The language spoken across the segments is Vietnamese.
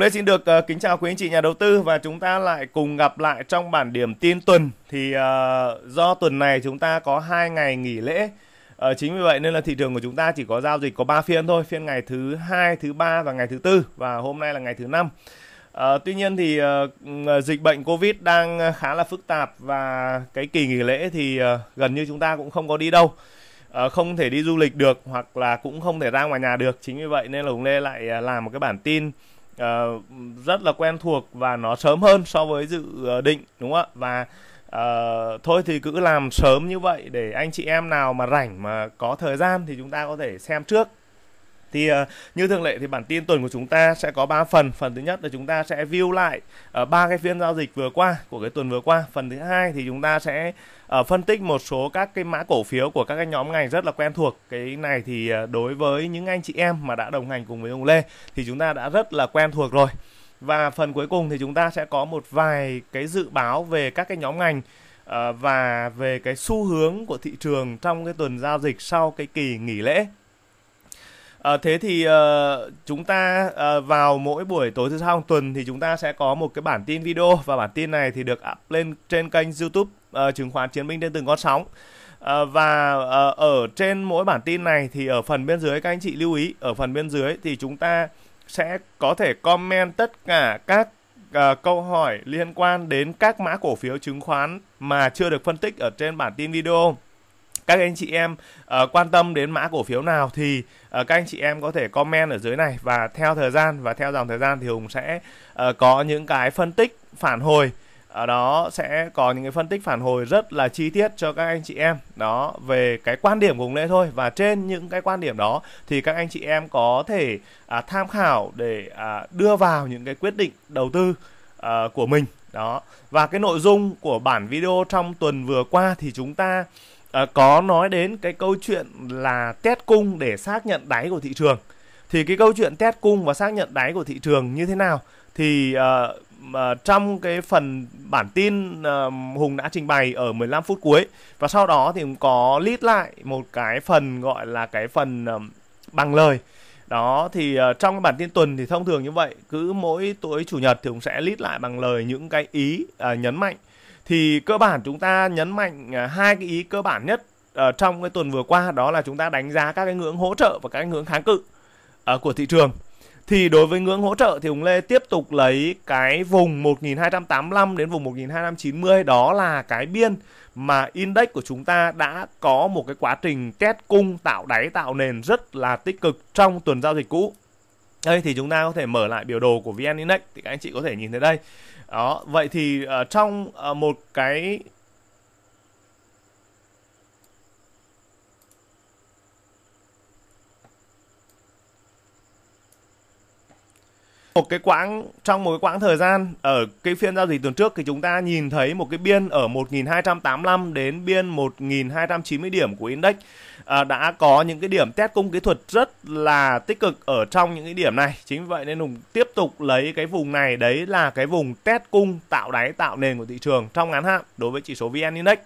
Lê xin được uh, kính chào quý anh chị nhà đầu tư và chúng ta lại cùng gặp lại trong bản điểm tin tuần. Thì uh, do tuần này chúng ta có hai ngày nghỉ lễ, uh, chính vì vậy nên là thị trường của chúng ta chỉ có giao dịch có 3 phiên thôi, phiên ngày thứ hai, thứ ba và ngày thứ tư và hôm nay là ngày thứ năm. Uh, tuy nhiên thì uh, dịch bệnh Covid đang khá là phức tạp và cái kỳ nghỉ lễ thì uh, gần như chúng ta cũng không có đi đâu không thể đi du lịch được hoặc là cũng không thể ra ngoài nhà được chính vì vậy nên là hùng lê lại làm một cái bản tin uh, rất là quen thuộc và nó sớm hơn so với dự ờ, định đúng không ạ và uh, thôi thì cứ làm sớm như vậy để anh chị em nào mà rảnh mà có thời gian thì chúng ta có thể xem trước thì uh, như thường lệ thì bản tin tuần của chúng ta sẽ có 3 phần phần thứ nhất là chúng ta sẽ view lại ờ, ba uh, cái phiên giao dịch vừa qua của cái tuần vừa qua phần thứ hai thì chúng ta sẽ uh, phân tích một số các cái mã cổ phiếu của các cái nhóm ngành rất là quen thuộc cái này thì uh, đối với những anh chị em mà đã đồng hành cùng với ông Lê thì chúng ta đã rất là quen thuộc rồi và phần cuối cùng thì chúng ta sẽ có một vài cái dự báo về các cái nhóm ngành và về cái xu hướng của thị trường trong cái tuần giao dịch sau cái kỳ nghỉ lễ À, thế thì uh, chúng ta uh, vào mỗi buổi tối thứ sáu hàng tuần thì chúng ta sẽ có một cái bản tin video và bản tin này thì được up lên trên kênh YouTube uh, chứng khoán chiến binh trên từng con sóng. Uh, và uh, ở trên mỗi bản tin này thì ở phần bên dưới các anh chị lưu ý ở phần bên dưới thì chúng ta sẽ có thể comment tất cả các uh, câu hỏi liên quan đến các mã cổ phiếu chứng khoán mà chưa được phân tích ở trên bản tin video các anh chị em uh, quan tâm đến mã cổ phiếu nào thì uh, các anh chị em có thể comment ở dưới này và theo thời gian và theo dòng thời gian thì hùng sẽ uh, có những cái phân tích phản hồi ở đó sẽ có những cái phân tích phản hồi rất là chi tiết cho các anh chị em đó về cái quan điểm của hùng lễ thôi và trên những cái quan điểm đó thì các anh chị em có thể à, tham khảo để à, đưa vào những cái quyết định đầu tư à, của mình đó và cái nội dung của bản video trong tuần vừa qua thì chúng ta à, có nói đến cái câu chuyện là test cung để xác nhận đáy của thị trường thì cái câu chuyện test cung và xác nhận đáy của thị trường như thế nào thì uh, uh, trong cái phần bản tin uh, Hùng đã trình bày ở 15 phút cuối và sau đó thì cũng có lít lại một cái phần gọi là cái phần uh, bằng lời đó thì uh, trong bản tin tuần thì thông thường như vậy cứ mỗi tối chủ nhật thì cũng sẽ lít lại bằng lời những cái ý uh, nhấn mạnh thì cơ bản chúng ta nhấn mạnh à, hai cái ý cơ bản nhất ở ờ, trong cái tuần vừa qua đó là chúng ta đánh giá các cái ngưỡng hỗ trợ và các cái ngưỡng kháng cự ờ, của thị trường thì đối với ngưỡng hỗ trợ thì Hùng Lê tiếp tục lấy cái vùng 1285 đến vùng 1290 đó là cái biên mà index của chúng ta đã có một cái quá trình test cung tạo đáy tạo nền rất là tích cực trong tuần giao dịch cũ. Đây thì chúng ta có thể mở lại biểu đồ của VN Index thì các anh chị có thể nhìn thấy đây đó vậy thì uh, trong uh, một cái một cái quãng trong một cái quãng thời gian ở cái phiên giao dịch tuần trước thì chúng ta nhìn thấy một cái biên ở 1285 đến biên 1290 điểm của index Ờ, đã có những cái điểm test cung kỹ thuật rất là tích cực ở trong những cái điểm này chính vậy nên hùng tiếp tục lấy cái vùng này đấy là cái vùng test cung tạo đáy tạo nền của thị trường trong ngắn hạn đối với chỉ số vn index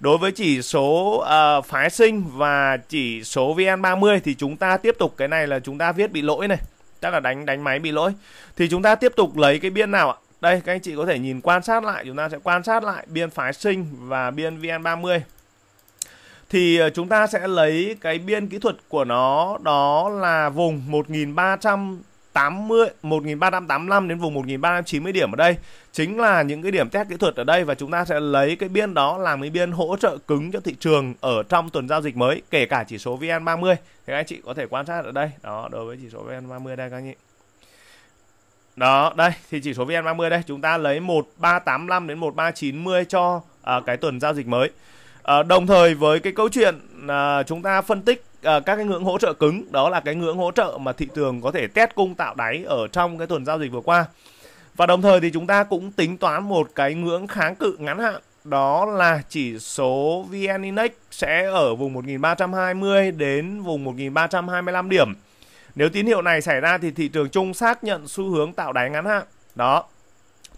đối với chỉ số uh, phái sinh và chỉ số vn 30 thì chúng ta tiếp tục cái này là chúng ta viết bị lỗi này tức là đánh đánh máy bị lỗi thì chúng ta tiếp tục lấy cái biên nào ạ đây các anh chị có thể nhìn quan sát lại chúng ta sẽ quan sát lại biên phái sinh và biên vn 30 thì ờ, chúng ta sẽ lấy cái biên kỹ thuật của nó đó là vùng 1380 1385 đến vùng 1390 điểm ở đây chính là những cái điểm test kỹ thuật ở đây và chúng ta sẽ lấy cái biên đó làm cái biên hỗ trợ cứng cho thị trường ở trong tuần giao dịch mới kể cả chỉ số VN30 thì anh chị có thể quan sát ở đây đó đối với chỉ số VN30 đây các anh chị đó, đây thì chỉ số VN30 đây, chúng ta lấy 1385 đến 1390 cho à, cái tuần giao dịch mới. À, đồng thời với cái câu chuyện à, chúng ta phân tích à, các cái ngưỡng hỗ trợ cứng đó là cái ngưỡng hỗ trợ mà thị trường có thể test cung tạo đáy ở trong cái tuần giao dịch vừa qua và đồng thời thì chúng ta cũng tính toán một cái ngưỡng kháng cự ngắn hạn đó là chỉ số VN Index sẽ ở vùng 1320 đến vùng 1325 điểm. Nếu tín hiệu này xảy ra thì thị trường chung xác nhận xu hướng tạo đáy ngắn hạn. Đó.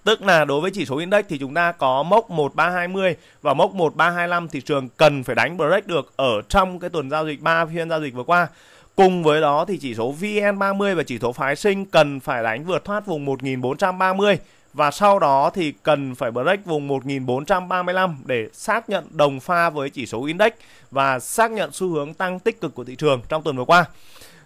Tức là đối với chỉ số index thì chúng ta có mốc 1320 và mốc 1325 thị trường cần phải đánh break được ở trong cái tuần giao dịch 3 phiên giao dịch vừa qua. Cùng với đó thì chỉ số VN30 và chỉ số phái sinh cần phải đánh vượt thoát vùng 1430 và sau đó thì cần phải break vùng 1435 để xác nhận đồng pha với chỉ số index và xác nhận xu hướng tăng tích cực của thị trường trong tuần vừa qua.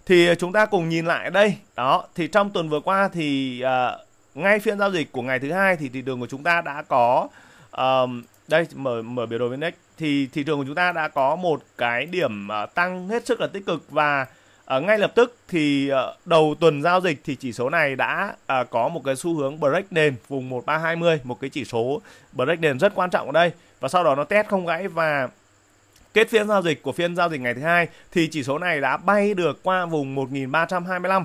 Thì chúng ta cùng nhìn lại đây. Đó, thì trong tuần vừa qua thì uh, ngay phiên giao dịch của ngày thứ hai thì thị trường của chúng ta đã có um, đây mở mở biểu đồ index thì thị trường của chúng ta đã có một cái điểm uh, tăng hết sức là tích cực và uh, ngay lập tức thì uh, đầu tuần giao dịch thì chỉ số này đã uh, có một cái xu hướng break nền vùng 1320 một cái chỉ số break nền rất quan trọng ở đây và sau đó nó test không gãy và kết phiên giao dịch của phiên giao dịch ngày thứ hai thì chỉ số này đã bay được qua vùng 1325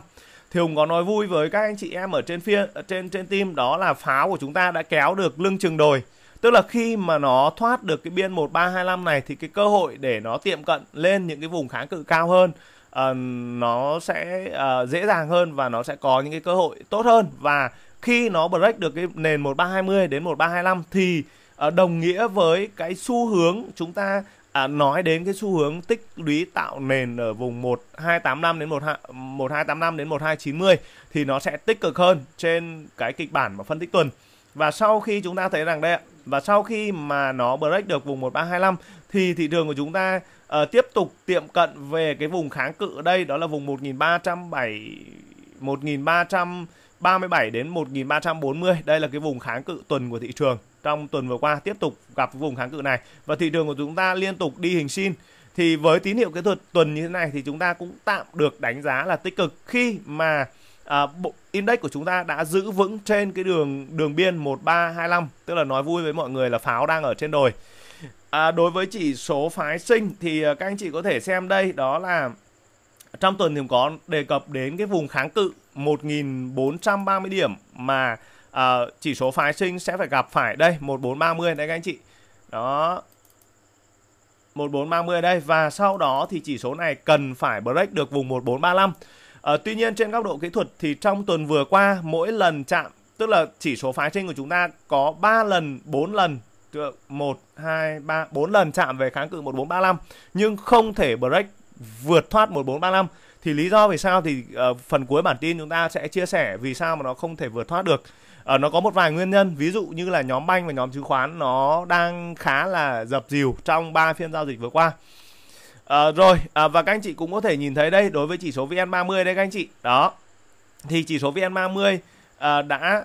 thì hùng có nói vui với các anh chị em ở trên phía trên trên team đó là pháo của chúng ta đã kéo được lưng chừng đồi tức là khi mà nó thoát được cái biên 1325 này thì cái cơ hội để nó tiệm cận lên những cái vùng kháng cự cao hơn uh, nó sẽ uh, dễ dàng hơn và nó sẽ có những cái cơ hội tốt hơn và khi nó break được cái nền 1320 đến 1325 thì uh, đồng nghĩa với cái xu hướng chúng ta à, nói đến cái xu hướng tích lũy tạo nền ở vùng 1285 đến 1285 đến 1290 thì nó sẽ tích cực hơn trên cái kịch bản mà phân tích tuần. Và sau khi chúng ta thấy rằng đây và sau khi mà nó break được vùng 1325 thì thị trường của chúng ta uh, tiếp tục tiệm cận về cái vùng kháng cự đây đó là vùng 1307 1337 đến 1340. Đây là cái vùng kháng cự tuần của thị trường trong tuần vừa qua tiếp tục gặp vùng kháng cự này và thị trường của chúng ta liên tục đi hình sin thì với tín hiệu kỹ thuật tuần như thế này thì chúng ta cũng tạm được đánh giá là tích cực khi mà à, bộ index của chúng ta đã giữ vững trên cái đường đường biên 1325 tức là nói vui với mọi người là pháo đang ở trên đồi à, đối với chỉ số phái sinh thì à, các anh chị có thể xem đây đó là trong tuần thì có đề cập đến cái vùng kháng cự 1430 điểm mà à, chỉ số phái sinh sẽ phải gặp phải đây 1430 đấy các anh chị đó 1430 đây và sau đó thì chỉ số này cần phải break được vùng 1435 à, ờ, tuy nhiên trên góc độ kỹ thuật thì trong tuần vừa qua mỗi lần chạm tức là chỉ số phái sinh của chúng ta có 3 lần 4 lần 1, 2, 3, 4 lần chạm về kháng cự 1435 nhưng không thể break vượt thoát 1435 thì lý do vì sao thì uh, phần cuối bản tin chúng ta sẽ chia sẻ vì sao mà nó không thể vượt thoát được uh, nó có một vài nguyên nhân ví dụ như là nhóm banh và nhóm chứng khoán nó đang khá là dập dìu trong 3 phiên giao dịch vừa qua À, rồi à, và các anh chị cũng có thể nhìn thấy đây đối với chỉ số VN30 đây các anh chị đó thì chỉ số VN30 à, đã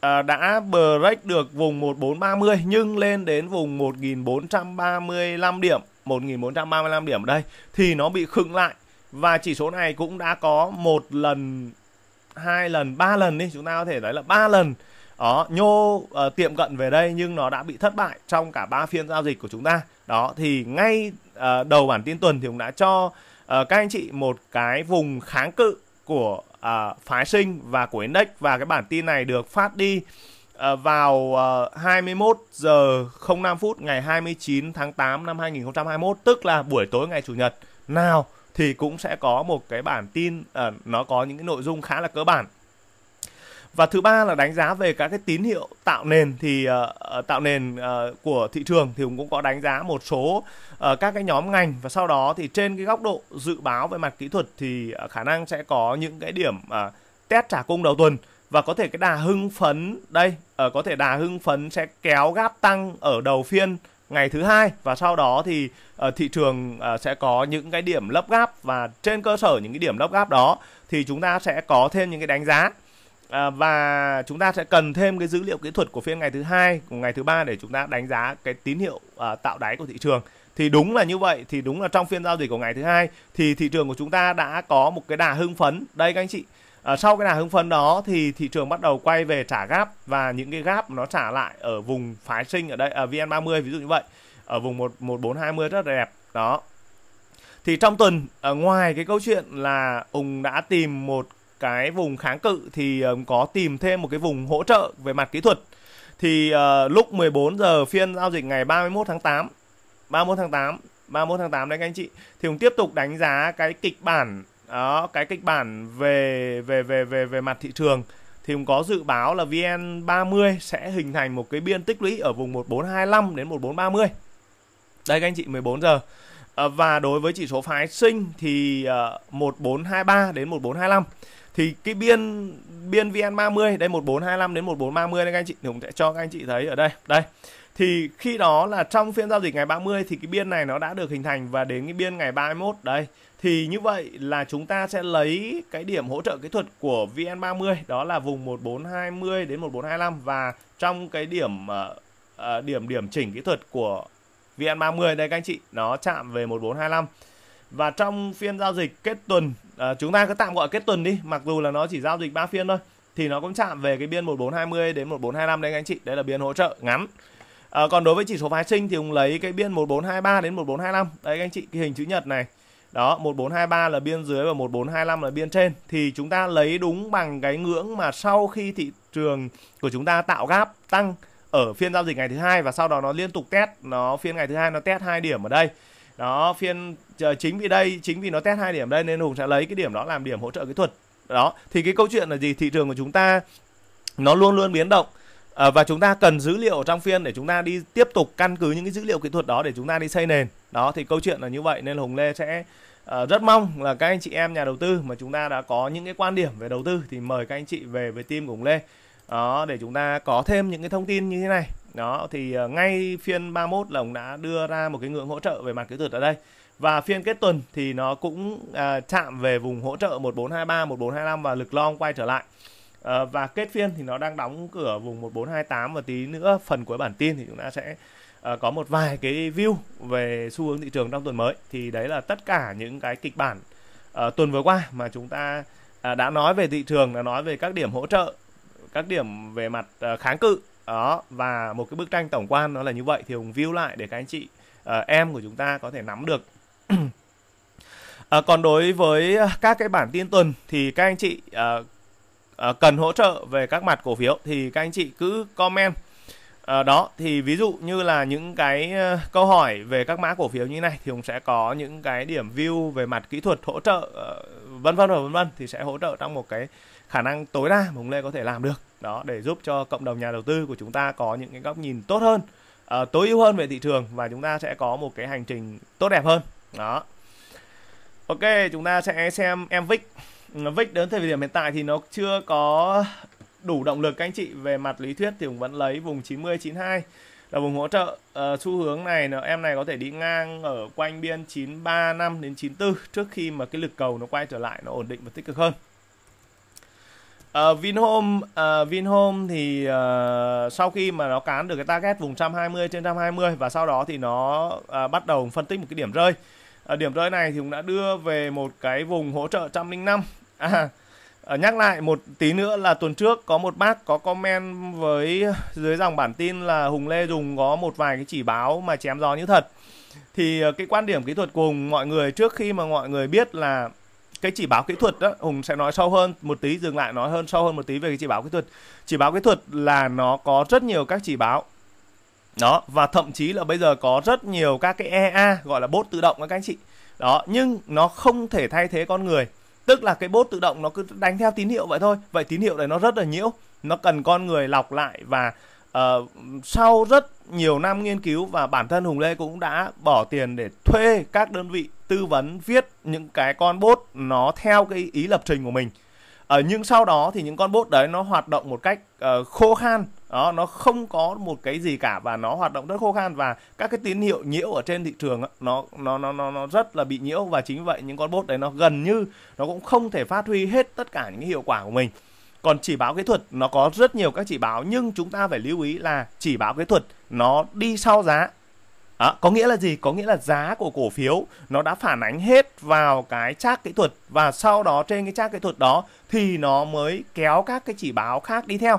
à, đã break được vùng 1430 nhưng lên đến vùng 1435 điểm 1435 điểm đây thì nó bị khựng lại và chỉ số này cũng đã có một lần hai lần ba lần đi chúng ta có thể đấy là ba lần đó nhô uh, tiệm cận về đây nhưng nó đã bị thất bại trong cả ba phiên giao dịch của chúng ta đó thì ngay uh, đầu bản tin tuần thì cũng đã cho uh, các anh chị một cái vùng kháng cự của uh, phái sinh và của index và cái bản tin này được phát đi uh, vào uh, 21 giờ 05 phút ngày 29 tháng 8 năm 2021 tức là buổi tối ngày chủ nhật nào thì cũng sẽ có một cái bản tin uh, nó có những cái nội dung khá là cơ bản và thứ ba là đánh giá về các cái tín hiệu tạo nền thì uh, tạo nền uh, của thị trường thì cũng có đánh giá một số uh, các cái nhóm ngành và sau đó thì trên cái góc độ dự báo về mặt kỹ thuật thì uh, khả năng sẽ có những cái điểm uh, test trả cung đầu tuần và có thể cái đà hưng phấn đây uh, có thể đà hưng phấn sẽ kéo gáp tăng ở đầu phiên ngày thứ hai và sau đó thì uh, thị trường uh, sẽ có những cái điểm lấp gáp và trên cơ sở những cái điểm lấp gáp đó thì chúng ta sẽ có thêm những cái đánh giá À, và chúng ta sẽ cần thêm cái dữ liệu kỹ thuật của phiên ngày thứ hai của ngày thứ ba để chúng ta đánh giá cái tín hiệu à, tạo đáy của thị trường thì đúng là như vậy thì đúng là trong phiên giao dịch của ngày thứ hai thì thị trường của chúng ta đã có một cái đà hưng phấn đây các anh chị à, sau cái đà hưng phấn đó thì thị trường bắt đầu quay về trả gáp và những cái gáp nó trả lại ở vùng phái sinh ở đây ở à, VN30 ví dụ như vậy ở vùng 1 1420 rất là đẹp đó thì trong tuần ở à, ngoài cái câu chuyện là Ung đã tìm một cái vùng kháng cự thì ờ, có tìm thêm một cái vùng hỗ trợ về mặt kỹ thuật thì uh, lúc 14 giờ phiên giao dịch ngày 31 tháng 8 31 tháng 8 31 tháng 8 đấy các anh chị thì Hùng tiếp tục đánh giá cái kịch bản đó cái kịch bản về về về về về mặt thị trường thì cũng có dự báo là VN30 sẽ hình thành một cái biên tích lũy ở vùng 1425 đến 1430. Đây các anh chị 14 giờ. Ờ, và đối với chỉ số phái sinh thì 1423 ờ, đến 1425 thì cái biên biên VN30 đây 1425 đến 1430 đây các anh chị thì cũng sẽ cho các anh chị thấy ở đây. Đây. Thì khi đó là trong phiên giao dịch ngày 30 thì cái biên này nó đã được hình thành và đến cái biên ngày 31 đây thì như vậy là chúng ta sẽ lấy cái điểm hỗ trợ kỹ thuật của VN30 đó là vùng 1420 đến 1425 và trong cái điểm uh, điểm điểm chỉnh kỹ thuật của VN30 đây các anh chị nó chạm về 1425 và trong phiên giao dịch kết tuần uh, chúng ta cứ tạm gọi kết tuần đi mặc dù là nó chỉ giao dịch 3 phiên thôi thì nó cũng chạm về cái biên 1420 đến 1425 đấy các anh chị đấy là biên hỗ trợ ngắn À, còn đối với chỉ số phái sinh thì cũng lấy cái biên 1423 đến 1425. Đấy các anh chị, cái hình chữ nhật này đó, 1423 là biên dưới và 1425 là biên trên thì chúng ta lấy đúng bằng cái ngưỡng mà sau khi thị trường của chúng ta tạo gap tăng ở phiên giao dịch ngày thứ hai và sau đó nó liên tục test, nó phiên ngày thứ hai nó test hai điểm ở đây. Đó, phiên ờ, chính vì đây, chính vì nó test hai điểm đây nên Hùng sẽ lấy cái điểm đó làm điểm hỗ trợ kỹ thuật. Đó, thì cái câu chuyện là gì? Thị trường của chúng ta nó luôn luôn biến động ờ, và chúng ta cần dữ liệu trong phiên để chúng ta đi tiếp tục căn cứ những cái dữ liệu kỹ thuật đó để chúng ta đi xây nền đó thì câu chuyện là như vậy nên là hùng lê sẽ uh, rất mong là các anh chị em nhà đầu tư mà chúng ta đã có những cái quan điểm về đầu tư thì mời các anh chị về với team của hùng lê đó để chúng ta có thêm những cái thông tin như thế này đó thì uh, ngay phiên 31 là hùng đã đưa ra một cái ngưỡng hỗ trợ về mặt kỹ thuật ở đây và phiên kết tuần thì nó cũng à, chạm về vùng hỗ trợ 1423 1425 và lực long quay trở lại à, và kết phiên thì nó đang đóng cửa vùng 1428 và tí nữa phần cuối bản tin thì chúng ta sẽ Ờ, có một vài cái view về xu hướng thị trường trong tuần mới thì đấy là tất cả những cái kịch bản uh, tuần vừa qua mà chúng ta uh, đã nói về thị trường đã nói về các điểm hỗ trợ các điểm về mặt uh, kháng cự đó và một cái bức tranh tổng quan nó là như vậy thì hùng view lại để các anh chị uh, em của chúng ta có thể nắm được À, còn đối với các cái bản tin tuần thì các anh chị à, à, cần hỗ trợ về các mặt cổ phiếu thì các anh chị cứ comment À, đó thì ví dụ như là những cái ờ, câu hỏi về các mã cổ phiếu như này thì Hùng sẽ có những cái điểm view về mặt kỹ thuật hỗ trợ ờ, vân vân và vân vân thì sẽ hỗ trợ trong một cái khả năng tối đa mà Hùng Lê có thể làm được đó để giúp cho cộng đồng nhà đầu tư của chúng ta có những cái góc nhìn tốt hơn uh, tối ưu hơn về thị trường và chúng ta sẽ có một cái hành trình tốt đẹp hơn đó ok chúng ta sẽ xem em vick ừ, vick đến thời điểm hiện tại thì nó chưa có đủ động lực các anh chị về mặt lý thuyết thì cũng vẫn lấy vùng 90 92 là vùng hỗ trợ uh, xu hướng này nó em này có thể đi ngang ở quanh biên 935 đến 94 trước khi mà cái lực cầu nó quay trở lại nó ổn định và tích cực hơn Uh, Vinhome uh, Vinhome thì uh, sau khi mà nó cán được cái target vùng 120 trên 120 và sau đó thì nó uh, bắt đầu phân tích một cái điểm rơi. Uh, điểm rơi này thì cũng đã đưa về một cái vùng hỗ trợ 105. À Ờ, nhắc lại một tí nữa là tuần trước có một bác có comment với dưới dòng bản tin là Hùng Lê dùng có một vài cái chỉ báo mà chém gió như thật. Thì ờ, cái quan điểm kỹ thuật cùng mọi người trước khi mà mọi người biết là cái chỉ báo kỹ thuật đó Hùng sẽ nói sâu hơn một tí dừng lại nói hơn sâu hơn một tí về cái chỉ báo kỹ thuật. Chỉ báo kỹ thuật là nó có rất nhiều các chỉ báo. Đó và thậm chí là bây giờ có rất nhiều các cái EA gọi là bot tự động các anh chị. Đó nhưng nó không thể thay thế con người tức là cái bot tự động nó cứ đánh theo tín hiệu vậy thôi vậy tín hiệu này nó rất là nhiễu nó cần con người lọc lại và uh, sau rất nhiều năm nghiên cứu và bản thân Hùng Lê cũng đã bỏ tiền để thuê các đơn vị tư vấn viết những cái con bot nó theo cái ý lập trình của mình. Uh, nhưng sau đó thì những con bot đấy nó hoạt động một cách uh, khô khan đó nó không có một cái gì cả và nó hoạt động rất khô khan và các cái tín hiệu nhiễu ở trên thị trường nó nó nó nó nó rất là bị nhiễu và chính vậy những con bot đấy nó gần như nó cũng không thể phát huy hết tất cả những cái hiệu quả của mình còn chỉ báo kỹ thuật nó có rất nhiều các chỉ báo nhưng chúng ta phải lưu ý là chỉ báo kỹ thuật nó đi sau giá À, có nghĩa là gì? Có nghĩa là giá của cổ phiếu nó đã phản ánh hết vào cái chart kỹ thuật và sau đó trên cái chart kỹ thuật đó thì nó mới kéo các cái chỉ báo khác đi theo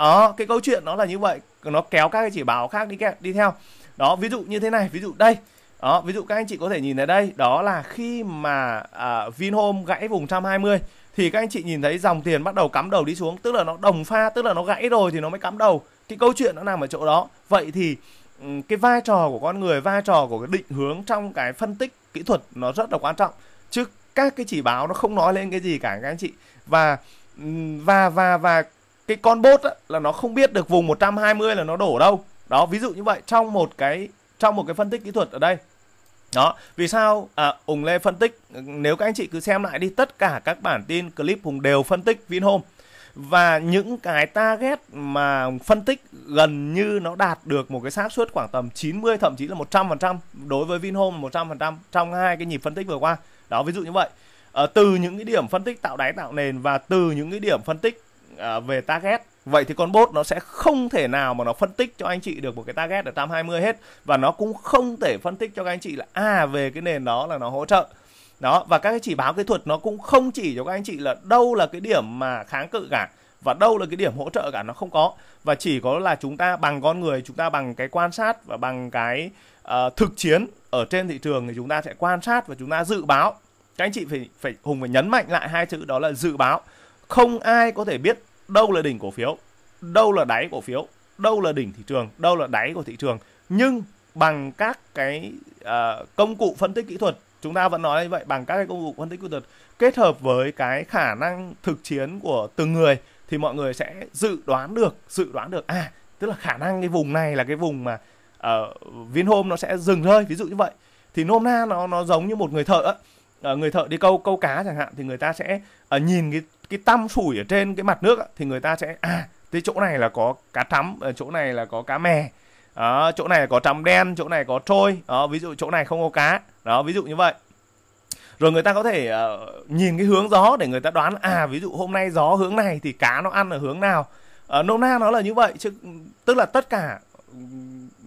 đó ờ, cái câu chuyện nó là như vậy nó kéo các cái chỉ báo khác đi kèm đi theo đó ví dụ như thế này ví dụ đây đó ví dụ các anh chị có thể nhìn ở đây đó là khi mà à, Vinhome gãy vùng 120 thì các anh chị nhìn thấy dòng tiền bắt đầu cắm đầu đi xuống tức là nó đồng pha tức là nó gãy rồi thì nó mới cắm đầu cái câu chuyện nó nằm ở chỗ đó vậy thì cái vai trò của con người vai trò của cái định hướng trong cái phân tích kỹ thuật nó rất là quan trọng chứ các cái chỉ báo nó không nói lên cái gì cả các anh chị và và và và cái con bot á, là nó không biết được vùng 120 là nó đổ đâu đó ví dụ như vậy trong một cái trong một cái phân tích kỹ thuật ở đây đó vì sao à, hùng lê phân tích nếu các anh chị cứ xem lại đi tất cả các bản tin clip hùng đều phân tích vinhome và những cái target mà phân tích gần như nó đạt được một cái xác suất khoảng tầm 90 thậm chí là 100% đối với Vinhome 100% trong hai cái nhịp phân tích vừa qua. Đó ví dụ như vậy. Ờ, từ những cái điểm phân tích tạo đáy tạo nền và từ những cái điểm phân tích Ờ, về target vậy thì con bot nó sẽ không thể nào mà nó phân tích cho anh chị được một cái target ở tam 120 hết và nó cũng không thể phân tích cho các anh chị là à về cái nền đó là nó hỗ trợ đó và các cái chỉ báo kỹ thuật nó cũng không chỉ cho các anh chị là đâu là cái điểm mà kháng cự cả và đâu là cái điểm hỗ trợ cả nó không có và chỉ có là chúng ta bằng con người chúng ta bằng cái quan sát và bằng cái uh, thực chiến ở trên thị trường thì chúng ta sẽ quan sát và chúng ta dự báo các anh chị phải phải hùng phải nhấn mạnh lại hai chữ đó là dự báo không ai có thể biết đâu là đỉnh cổ phiếu, đâu là đáy cổ phiếu, đâu là đỉnh thị trường, đâu là đáy của thị trường. Nhưng bằng các cái uh, công cụ phân tích kỹ thuật, chúng ta vẫn nói như vậy, bằng các cái công cụ phân tích kỹ thuật kết hợp với cái khả năng thực chiến của từng người thì mọi người sẽ dự đoán được, dự đoán được à, tức là khả năng cái vùng này là cái vùng mà uh, Vinhome nó sẽ dừng rơi, ví dụ như vậy. Thì nôm na nó nó giống như một người thợ ấy Ờ, người thợ đi câu câu cá chẳng hạn thì người ta sẽ uh, nhìn cái cái tăm sủi ở trên cái mặt nước thì người ta sẽ à thế chỗ này là có cá trắm ở ờ, chỗ này là có cá mè đó, chỗ này có trắm đen chỗ này có trôi đó, ví dụ chỗ này không có cá đó ví dụ như vậy rồi người ta có thể uh, nhìn cái hướng gió để người ta đoán à ví dụ hôm nay gió hướng này thì cá nó ăn ở hướng nào uh, nôm na nó là như vậy chứ tức là tất cả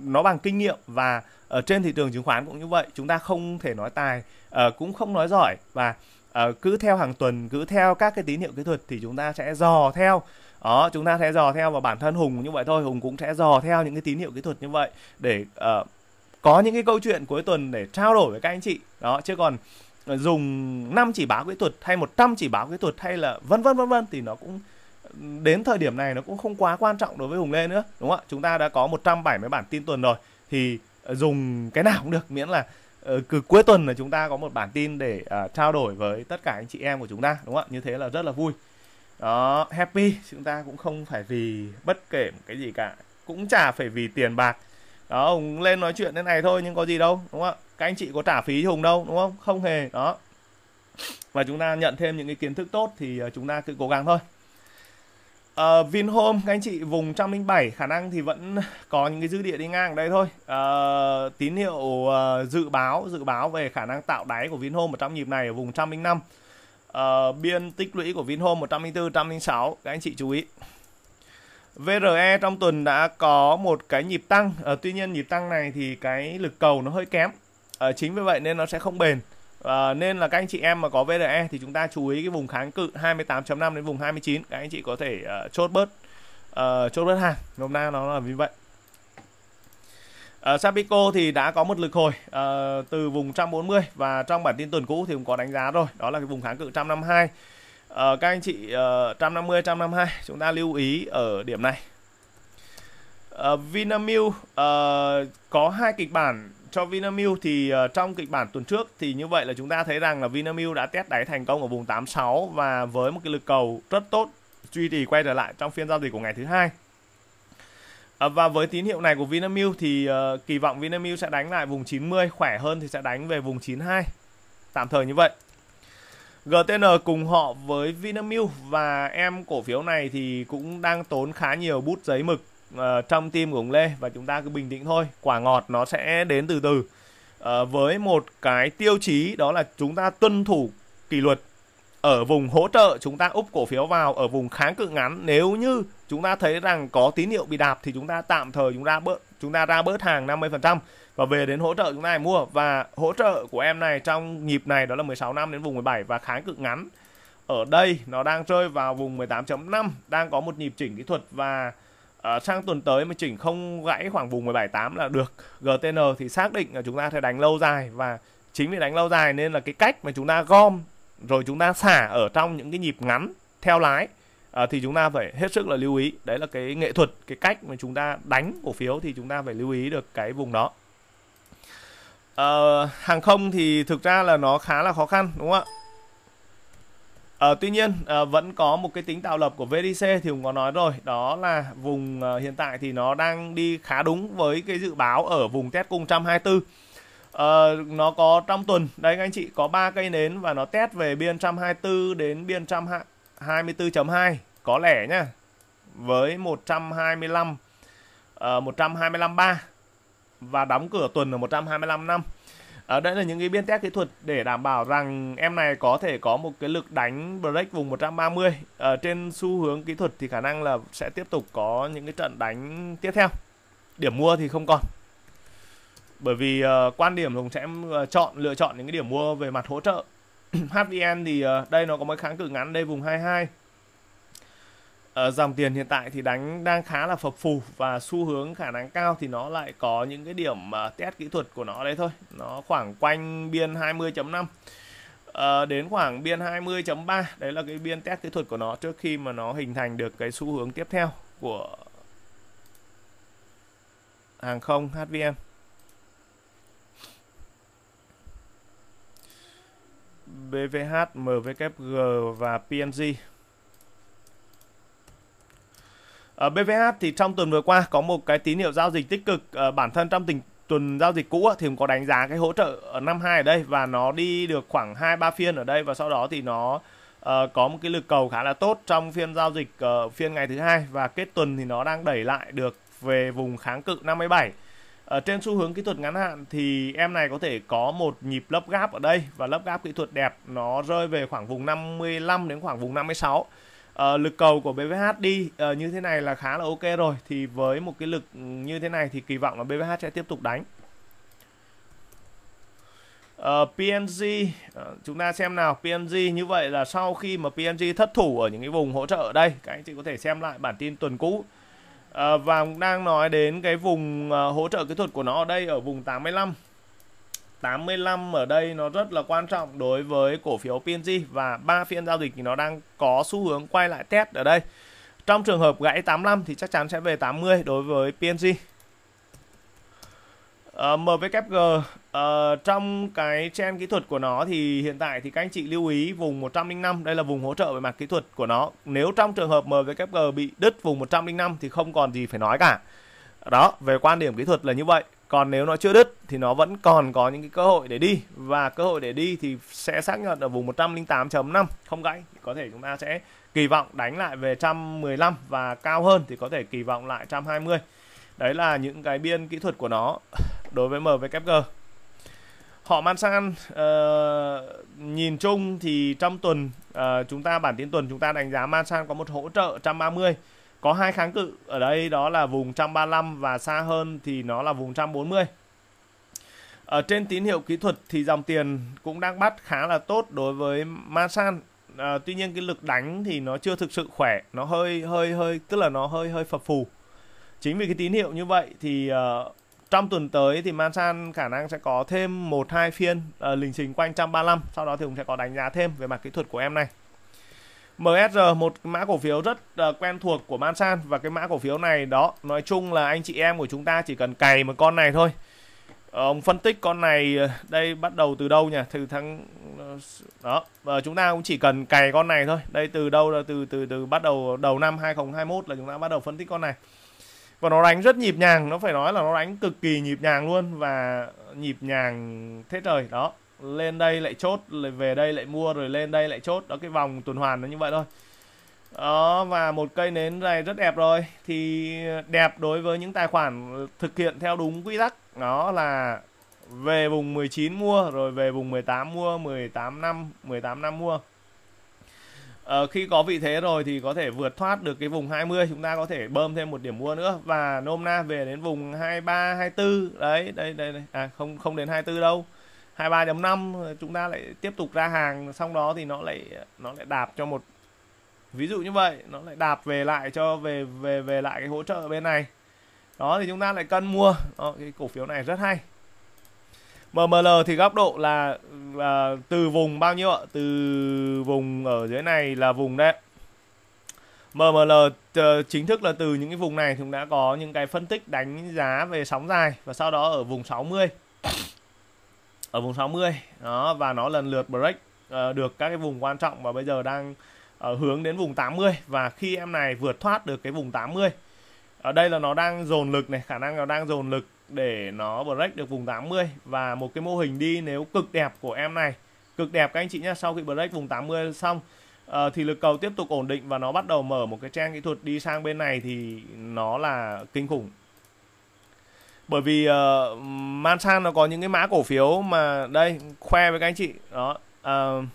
nó bằng kinh nghiệm và ở trên thị trường chứng khoán cũng như vậy chúng ta không thể nói tài uh, cũng không nói giỏi và uh, cứ theo hàng tuần cứ theo các cái tín hiệu kỹ thuật thì chúng ta sẽ dò theo đó chúng ta sẽ dò theo và bản thân hùng như vậy thôi hùng cũng sẽ dò theo những cái tín hiệu kỹ thuật như vậy để uh, có những cái câu chuyện cuối tuần để trao đổi với các anh chị đó chứ còn dùng 5 chỉ báo kỹ thuật hay 100 chỉ báo kỹ thuật hay là vân vân vân vân thì nó cũng đến thời điểm này nó cũng không quá quan trọng đối với Hùng Lê nữa đúng không ạ chúng ta đã có 170 bản tin tuần rồi thì dùng cái nào cũng được miễn là Ờ, cứ cuối tuần là chúng ta có một bản tin để uh, trao đổi với tất cả anh chị em của chúng ta đúng không ạ như thế là rất là vui đó happy chúng ta cũng không phải vì bất kể một cái gì cả cũng chả phải vì tiền bạc đó hùng lên nói chuyện thế này thôi nhưng có gì đâu đúng không ạ các anh chị có trả phí cho hùng đâu đúng không không hề đó và chúng ta nhận thêm những cái kiến thức tốt thì à, chúng ta cứ cố gắng thôi Uh, Vinhome các anh chị vùng 107 khả năng thì vẫn có những cái dư địa đi ngang đây thôi. Uh, tín hiệu uh, dự báo dự báo về khả năng tạo đáy của Vinhome ở trong nhịp này ở vùng 105. Uh, biên tích lũy của Vinhome 104 106 các anh chị chú ý. VRE trong tuần đã có một cái nhịp tăng, uh, tuy nhiên nhịp tăng này thì cái lực cầu nó hơi kém. Uh, chính vì vậy nên nó sẽ không bền. À, nên là các anh chị em mà có VDE thì chúng ta chú ý cái vùng kháng cự 28.5 đến vùng 29 các anh chị có thể uh, chốt bớt uh, chốt bớt hàng hôm nay nó là như vậy uh, Sapico thì đã có một lực hồi uh, từ vùng 140 và trong bản tin tuần cũ thì cũng có đánh giá rồi đó là cái vùng kháng cự 152 uh, các anh chị uh, 150 152 chúng ta lưu ý ở điểm này uh, Vinamilk uh, có hai kịch bản cho Vinamilk thì uh, trong kịch bản tuần trước thì như vậy là chúng ta thấy rằng là Vinamilk đã test đáy thành công ở vùng 86 và với một cái lực cầu rất tốt duy trì quay trở lại trong phiên giao dịch của ngày thứ hai. À, và với tín hiệu này của Vinamilk thì uh, kỳ vọng Vinamilk sẽ đánh lại vùng 90, khỏe hơn thì sẽ đánh về vùng 92. Tạm thời như vậy. GTN cùng họ với Vinamilk và em cổ phiếu này thì cũng đang tốn khá nhiều bút giấy mực Ờ, trong tim của Hùng Lê và chúng ta cứ bình tĩnh thôi quả ngọt nó sẽ đến từ từ uh, với một cái tiêu chí đó là chúng ta tuân thủ kỷ luật ở vùng hỗ trợ chúng ta úp cổ phiếu vào ở vùng kháng cự ngắn nếu như chúng ta thấy rằng có tín hiệu bị đạp thì chúng ta tạm thời chúng ta bớt chúng ta ra bớt hàng 50% và về đến hỗ trợ chúng ta mua và hỗ trợ của em này trong nhịp này đó là 16 năm đến vùng 17 và kháng cự ngắn ở đây nó đang rơi vào vùng 18.5 đang có một nhịp chỉnh kỹ thuật và À, sang tuần tới mà chỉnh không gãy khoảng vùng 17-8 là được GTN thì xác định là chúng ta sẽ đánh lâu dài và chính vì đánh lâu dài nên là cái cách mà chúng ta gom rồi chúng ta xả ở trong những cái nhịp ngắn theo lái à, thì chúng ta phải hết sức là lưu ý đấy là cái nghệ thuật cái cách mà chúng ta đánh cổ phiếu thì chúng ta phải lưu ý được cái vùng đó à, hàng không thì thực ra là nó khá là khó khăn đúng không ạ À, tuy nhiên à, vẫn có một cái tính tạo lập của VDC thì cũng có nói rồi đó là vùng à, hiện tại thì nó đang đi khá đúng với cái dự báo ở vùng test cung 124 à, nó có trong tuần đấy anh chị có ba cây nến và nó test về biên 124 đến biên 124.2 có lẻ nhá với 125 à, 125.3 và đóng cửa tuần ở 125 năm ở ờ, đây là những cái biên test kỹ thuật để đảm bảo rằng em này có thể có một cái lực đánh break vùng 130 ở ờ, trên xu hướng kỹ thuật thì khả năng là sẽ tiếp tục có những cái trận đánh tiếp theo điểm mua thì không còn bởi vì uh, quan điểm hùng sẽ chọn lựa chọn những cái điểm mua về mặt hỗ trợ hvn thì uh, đây nó có mấy kháng cự ngắn đây vùng 22 ở ờ, dòng tiền hiện tại thì đánh đang khá là phập phù và xu hướng khả năng cao thì nó lại có những cái điểm ờ, test kỹ thuật của nó đấy thôi. Nó khoảng quanh biên 20.5 uh, ờ, đến khoảng biên 20.3 đấy là cái biên test kỹ thuật của nó trước khi mà nó hình thành được cái xu hướng tiếp theo của hàng không HVM. BVH, MVKG và PNG. Ở ờ, BVH thì trong tuần vừa qua có một cái tín hiệu giao dịch tích cực ờ, bản thân trong tình tuần giao dịch cũ thì cũng có đánh giá cái hỗ trợ ở năm hai ở đây và nó đi được khoảng hai ba phiên ở đây và sau đó thì nó uh, có một cái lực cầu khá là tốt trong phiên giao dịch uh, phiên ngày thứ hai và kết tuần thì nó đang đẩy lại được về vùng kháng cự 57. Ở trên xu hướng kỹ thuật ngắn hạn thì em này có thể có một nhịp lấp gáp ở đây và lấp gáp kỹ thuật đẹp nó rơi về khoảng vùng 55 đến khoảng vùng 56 Ờ, lực cầu của BVH đi uh, như thế này là khá là ok rồi thì với một cái lực như thế này thì kỳ vọng là BVH sẽ tiếp tục đánh uh, ờ, PNG uh, chúng ta xem nào PNG như vậy là sau khi mà PNG thất thủ ở những cái vùng hỗ trợ ở đây các anh chị có thể xem lại bản tin tuần cũ uh, và đang nói đến cái vùng uh, hỗ trợ kỹ thuật của nó ở đây ở vùng 85 85 ở đây nó rất là quan trọng đối với cổ phiếu PNG và ba phiên giao dịch thì nó đang có xu hướng quay lại test ở đây. Trong trường hợp gãy 85 thì chắc chắn sẽ về 80 đối với PNG. Uh, ờ, MVKG uh, ờ, trong cái trend kỹ thuật của nó thì hiện tại thì các anh chị lưu ý vùng 105 đây là vùng hỗ trợ về mặt kỹ thuật của nó. Nếu trong trường hợp MVKG bị đứt vùng 105 thì không còn gì phải nói cả. Đó, về quan điểm kỹ thuật là như vậy còn nếu nó chưa đứt thì nó vẫn còn có những cái cơ hội để đi và cơ hội để đi thì sẽ xác nhận ở vùng 108.5 không gãy có thể chúng ta sẽ kỳ vọng đánh lại về 115 và cao hơn thì có thể kỳ vọng lại 120 đấy là những cái biên kỹ thuật của nó đối với MWG họ Mansan uh, ờ, nhìn chung thì trong tuần uh, chúng ta bản tin tuần chúng ta đánh giá Man San có một hỗ trợ 130 có hai kháng cự ở đây đó là vùng 135 và xa hơn thì nó là vùng 140 ở trên tín hiệu kỹ thuật thì dòng tiền cũng đang bắt khá là tốt đối với Masan à, tuy nhiên cái lực đánh thì nó chưa thực sự khỏe nó hơi hơi hơi tức là nó hơi hơi phập phù chính vì cái tín hiệu như vậy thì uh, trong tuần tới thì Masan khả năng sẽ có thêm một hai phiên uh, lình xình quanh 135 sau đó thì cũng sẽ có đánh giá thêm về mặt kỹ thuật của em này MSR một mã cổ phiếu rất uh, quen thuộc của Mansan và cái mã cổ phiếu này đó nói chung là anh chị em của chúng ta chỉ cần cày một con này thôi ờ, ông phân tích con này ờ, đây bắt đầu từ đâu nhỉ từ tháng đó và chúng ta cũng chỉ cần cày con này thôi đây từ đâu là từ từ từ bắt đầu đầu năm 2021 là chúng ta bắt đầu phân tích con này và nó đánh rất nhịp nhàng nó phải nói là nó đánh cực kỳ nhịp nhàng luôn và nhịp nhàng thế trời đó lên đây lại chốt lại về đây lại mua rồi lên đây lại chốt đó cái vòng tuần hoàn nó như vậy thôi đó và một cây nến này rất đẹp rồi thì đẹp đối với những tài khoản thực hiện theo đúng quy tắc đó là về vùng 19 mua rồi về vùng 18 mua 18 năm 18 năm mua ờ, khi có vị thế rồi thì có thể vượt thoát được cái vùng 20 chúng ta có thể bơm thêm một điểm mua nữa và nôm na về đến vùng 23 24 đấy đây đây, đây. à không không đến 24 đâu 23.5 chúng ta lại tiếp tục ra hàng xong đó thì nó lại nó lại đạp cho một ví dụ như vậy nó lại đạp về lại cho về về về lại cái hỗ trợ bên này đó thì chúng ta lại cân mua đó, cái cổ phiếu này rất hay MML thì góc độ là, là từ vùng bao nhiêu ạ từ vùng ở dưới này là vùng đấy MML ờ, chính thức là từ những cái vùng này chúng đã có những cái phân tích đánh giá về sóng dài và sau đó ở vùng 60 ở vùng 60 đó và nó lần lượt break uh, được các cái vùng quan trọng và bây giờ đang uh, hướng đến vùng 80 và khi em này vượt thoát được cái vùng 80 ở đây là nó đang dồn lực này khả năng nó đang dồn lực để nó break được vùng 80 và một cái mô hình đi nếu cực đẹp của em này cực đẹp các anh chị nhé sau khi break vùng 80 xong uh, thì lực cầu tiếp tục ổn định và nó bắt đầu mở một cái trang kỹ thuật đi sang bên này thì nó là kinh khủng bởi vì uh, ờ, Mansan nó có những cái mã cổ phiếu mà đây khoe với các anh chị đó uh,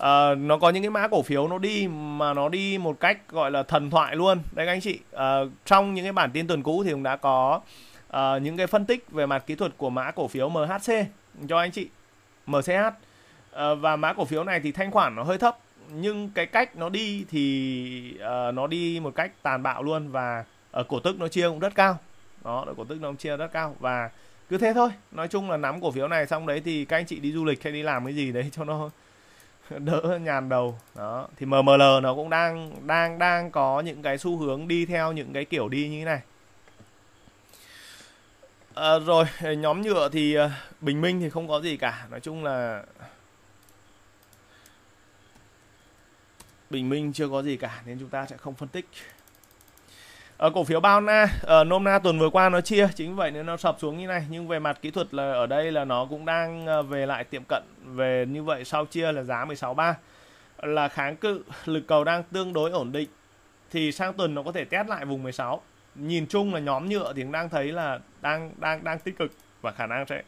Uh, nó có những cái mã cổ phiếu nó đi mà nó đi một cách gọi là thần thoại luôn đấy các anh chị uh, trong những cái bản tin tuần cũ thì cũng đã có uh, những cái phân tích về mặt kỹ thuật của mã cổ phiếu MHC cho anh chị MCH uh, và mã cổ phiếu này thì thanh khoản nó hơi thấp nhưng cái cách nó đi thì uh, nó đi một cách tàn bạo luôn và ở cổ tức nó chia cũng rất cao đó đội cổ tức nó chia rất cao và cứ thế thôi nói chung là nắm cổ phiếu này xong đấy thì các anh chị đi du lịch hay đi làm cái gì đấy cho nó đỡ nhàn đầu đó thì MML nó cũng đang đang đang có những cái xu hướng đi theo những cái kiểu đi như thế này à, rồi nhóm nhựa thì à, Bình Minh thì không có gì cả nói chung là Bình Minh chưa có gì cả nên chúng ta sẽ không phân tích ở ờ, cổ phiếu Bauna ở ờ, nôm na tuần vừa qua nó chia chính vậy nên nó sập xuống như này nhưng về mặt kỹ thuật là ở đây là nó cũng đang ờ, về lại tiệm cận về như vậy sau chia là giá 163 là kháng cự lực cầu đang tương đối ổn định thì sang tuần nó có thể test lại vùng 16 nhìn chung là nhóm nhựa thì đang thấy là đang đang đang tích cực và khả năng sẽ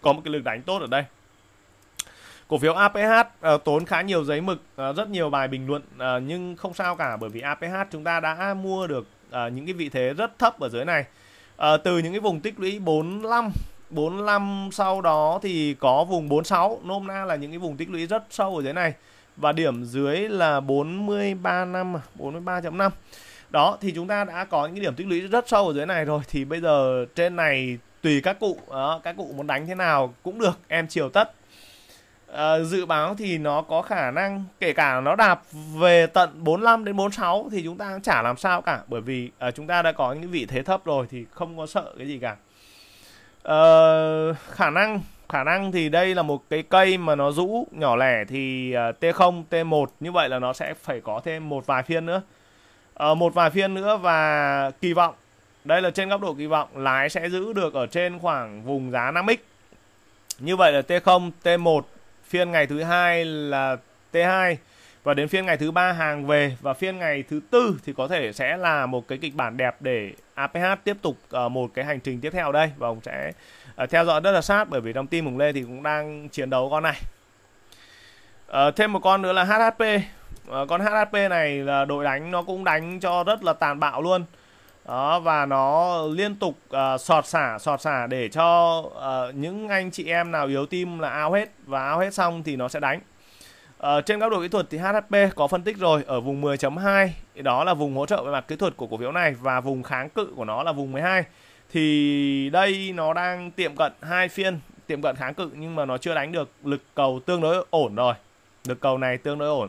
có một cái lực đánh tốt ở đây cổ phiếu APH uh, ờ, tốn khá nhiều giấy mực uh, rất nhiều bài bình luận uh, nhưng không sao cả bởi vì APH chúng ta đã mua được uh, những cái vị thế rất thấp ở dưới này uh, từ những cái vùng tích lũy 45 45 sau đó thì có vùng 46 nôm na là những cái vùng tích lũy rất sâu ở dưới này và điểm dưới là 43 năm 43.5 đó thì chúng ta đã có những điểm tích lũy rất sâu ở dưới này rồi thì bây giờ trên này tùy các cụ các cụ muốn đánh thế nào cũng được em chiều tất uh, dự báo thì nó có khả năng kể cả nó đạp về tận 45 đến 46 thì chúng ta chả làm sao cả bởi vì uh, chúng ta đã có những vị thế thấp rồi thì không có sợ cái gì cả. Uh, khả năng khả năng thì đây là một cái cây mà nó rũ nhỏ lẻ thì uh, T0, T1 như vậy là nó sẽ phải có thêm một vài phiên nữa. Uh, một vài phiên nữa và kỳ vọng đây là trên góc độ kỳ vọng lái sẽ giữ được ở trên khoảng vùng giá 5x. Như vậy là T0, T1 phiên ngày thứ hai là T2 và đến phiên ngày thứ ba hàng về và phiên ngày thứ tư thì có thể sẽ là một cái kịch bản đẹp để APH tiếp tục uh, một cái hành trình tiếp theo đây và ông sẽ uh, theo dõi rất là sát bởi vì trong team Hùng Lê thì cũng đang chiến đấu con này ờ, thêm một con nữa là HHP con HHP này là đội đánh nó cũng đánh cho rất là tàn bạo luôn đó và nó liên tục uh, sọt xả sọt xả để cho uh, những anh chị em nào yếu tim là ao hết và ao hết xong thì nó sẽ đánh uh, trên góc độ kỹ thuật thì HHP có phân tích rồi ở vùng 10.2 đó là vùng hỗ trợ về mặt kỹ thuật của cổ phiếu này và vùng kháng cự của nó là vùng 12 thì đây nó đang tiệm cận hai phiên tiệm cận kháng cự nhưng mà nó chưa đánh được lực cầu tương đối ổn rồi lực cầu này tương đối ổn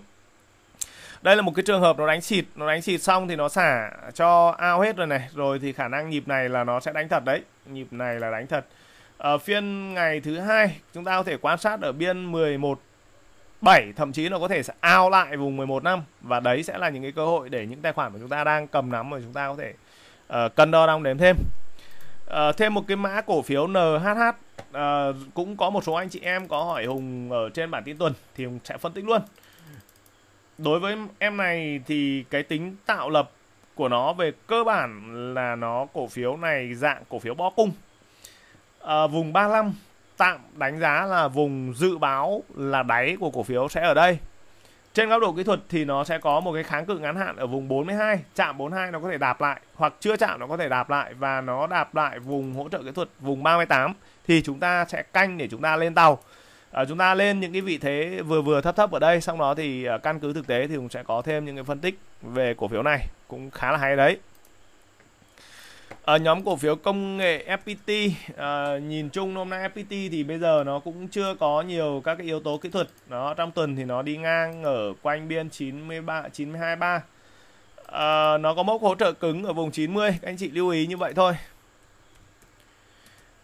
đây là một cái trường hợp nó đánh xịt nó đánh xịt xong thì nó xả cho ao hết rồi này rồi thì khả năng nhịp này là nó sẽ đánh thật đấy nhịp này là đánh thật ở ờ, phiên ngày thứ hai chúng ta có thể quan sát ở biên 11 7 thậm chí nó có thể sẽ ao lại vùng 11 năm và đấy sẽ là những cái cơ hội để những tài khoản của chúng ta đang cầm nắm mà chúng ta có thể uh, cân đo đong đếm thêm uh, thêm một cái mã cổ phiếu NHH uh, cũng có một số anh chị em có hỏi Hùng ở trên bản tin tuần thì Hùng sẽ phân tích luôn đối với em này thì cái tính tạo lập của nó về cơ bản là nó cổ phiếu này dạng cổ phiếu bó cung à, vùng 35 tạm đánh giá là vùng dự báo là đáy của cổ phiếu sẽ ở đây trên góc độ kỹ thuật thì nó sẽ có một cái kháng cự ngắn hạn ở vùng 42 chạm 42 nó có thể đạp lại hoặc chưa chạm nó có thể đạp lại và nó đạp lại vùng hỗ trợ kỹ thuật vùng 38 thì chúng ta sẽ canh để chúng ta lên tàu à, chúng ta lên những cái vị thế vừa vừa thấp thấp ở đây xong đó thì à, căn cứ thực tế thì cũng sẽ có thêm những cái phân tích về cổ phiếu này cũng khá là hay đấy ở à, nhóm cổ phiếu công nghệ FPT à, nhìn chung hôm nay FPT thì bây giờ nó cũng chưa có nhiều các cái yếu tố kỹ thuật nó trong tuần thì nó đi ngang ở quanh biên 93 923 à, nó có mốc hỗ trợ cứng ở vùng 90 các anh chị lưu ý như vậy thôi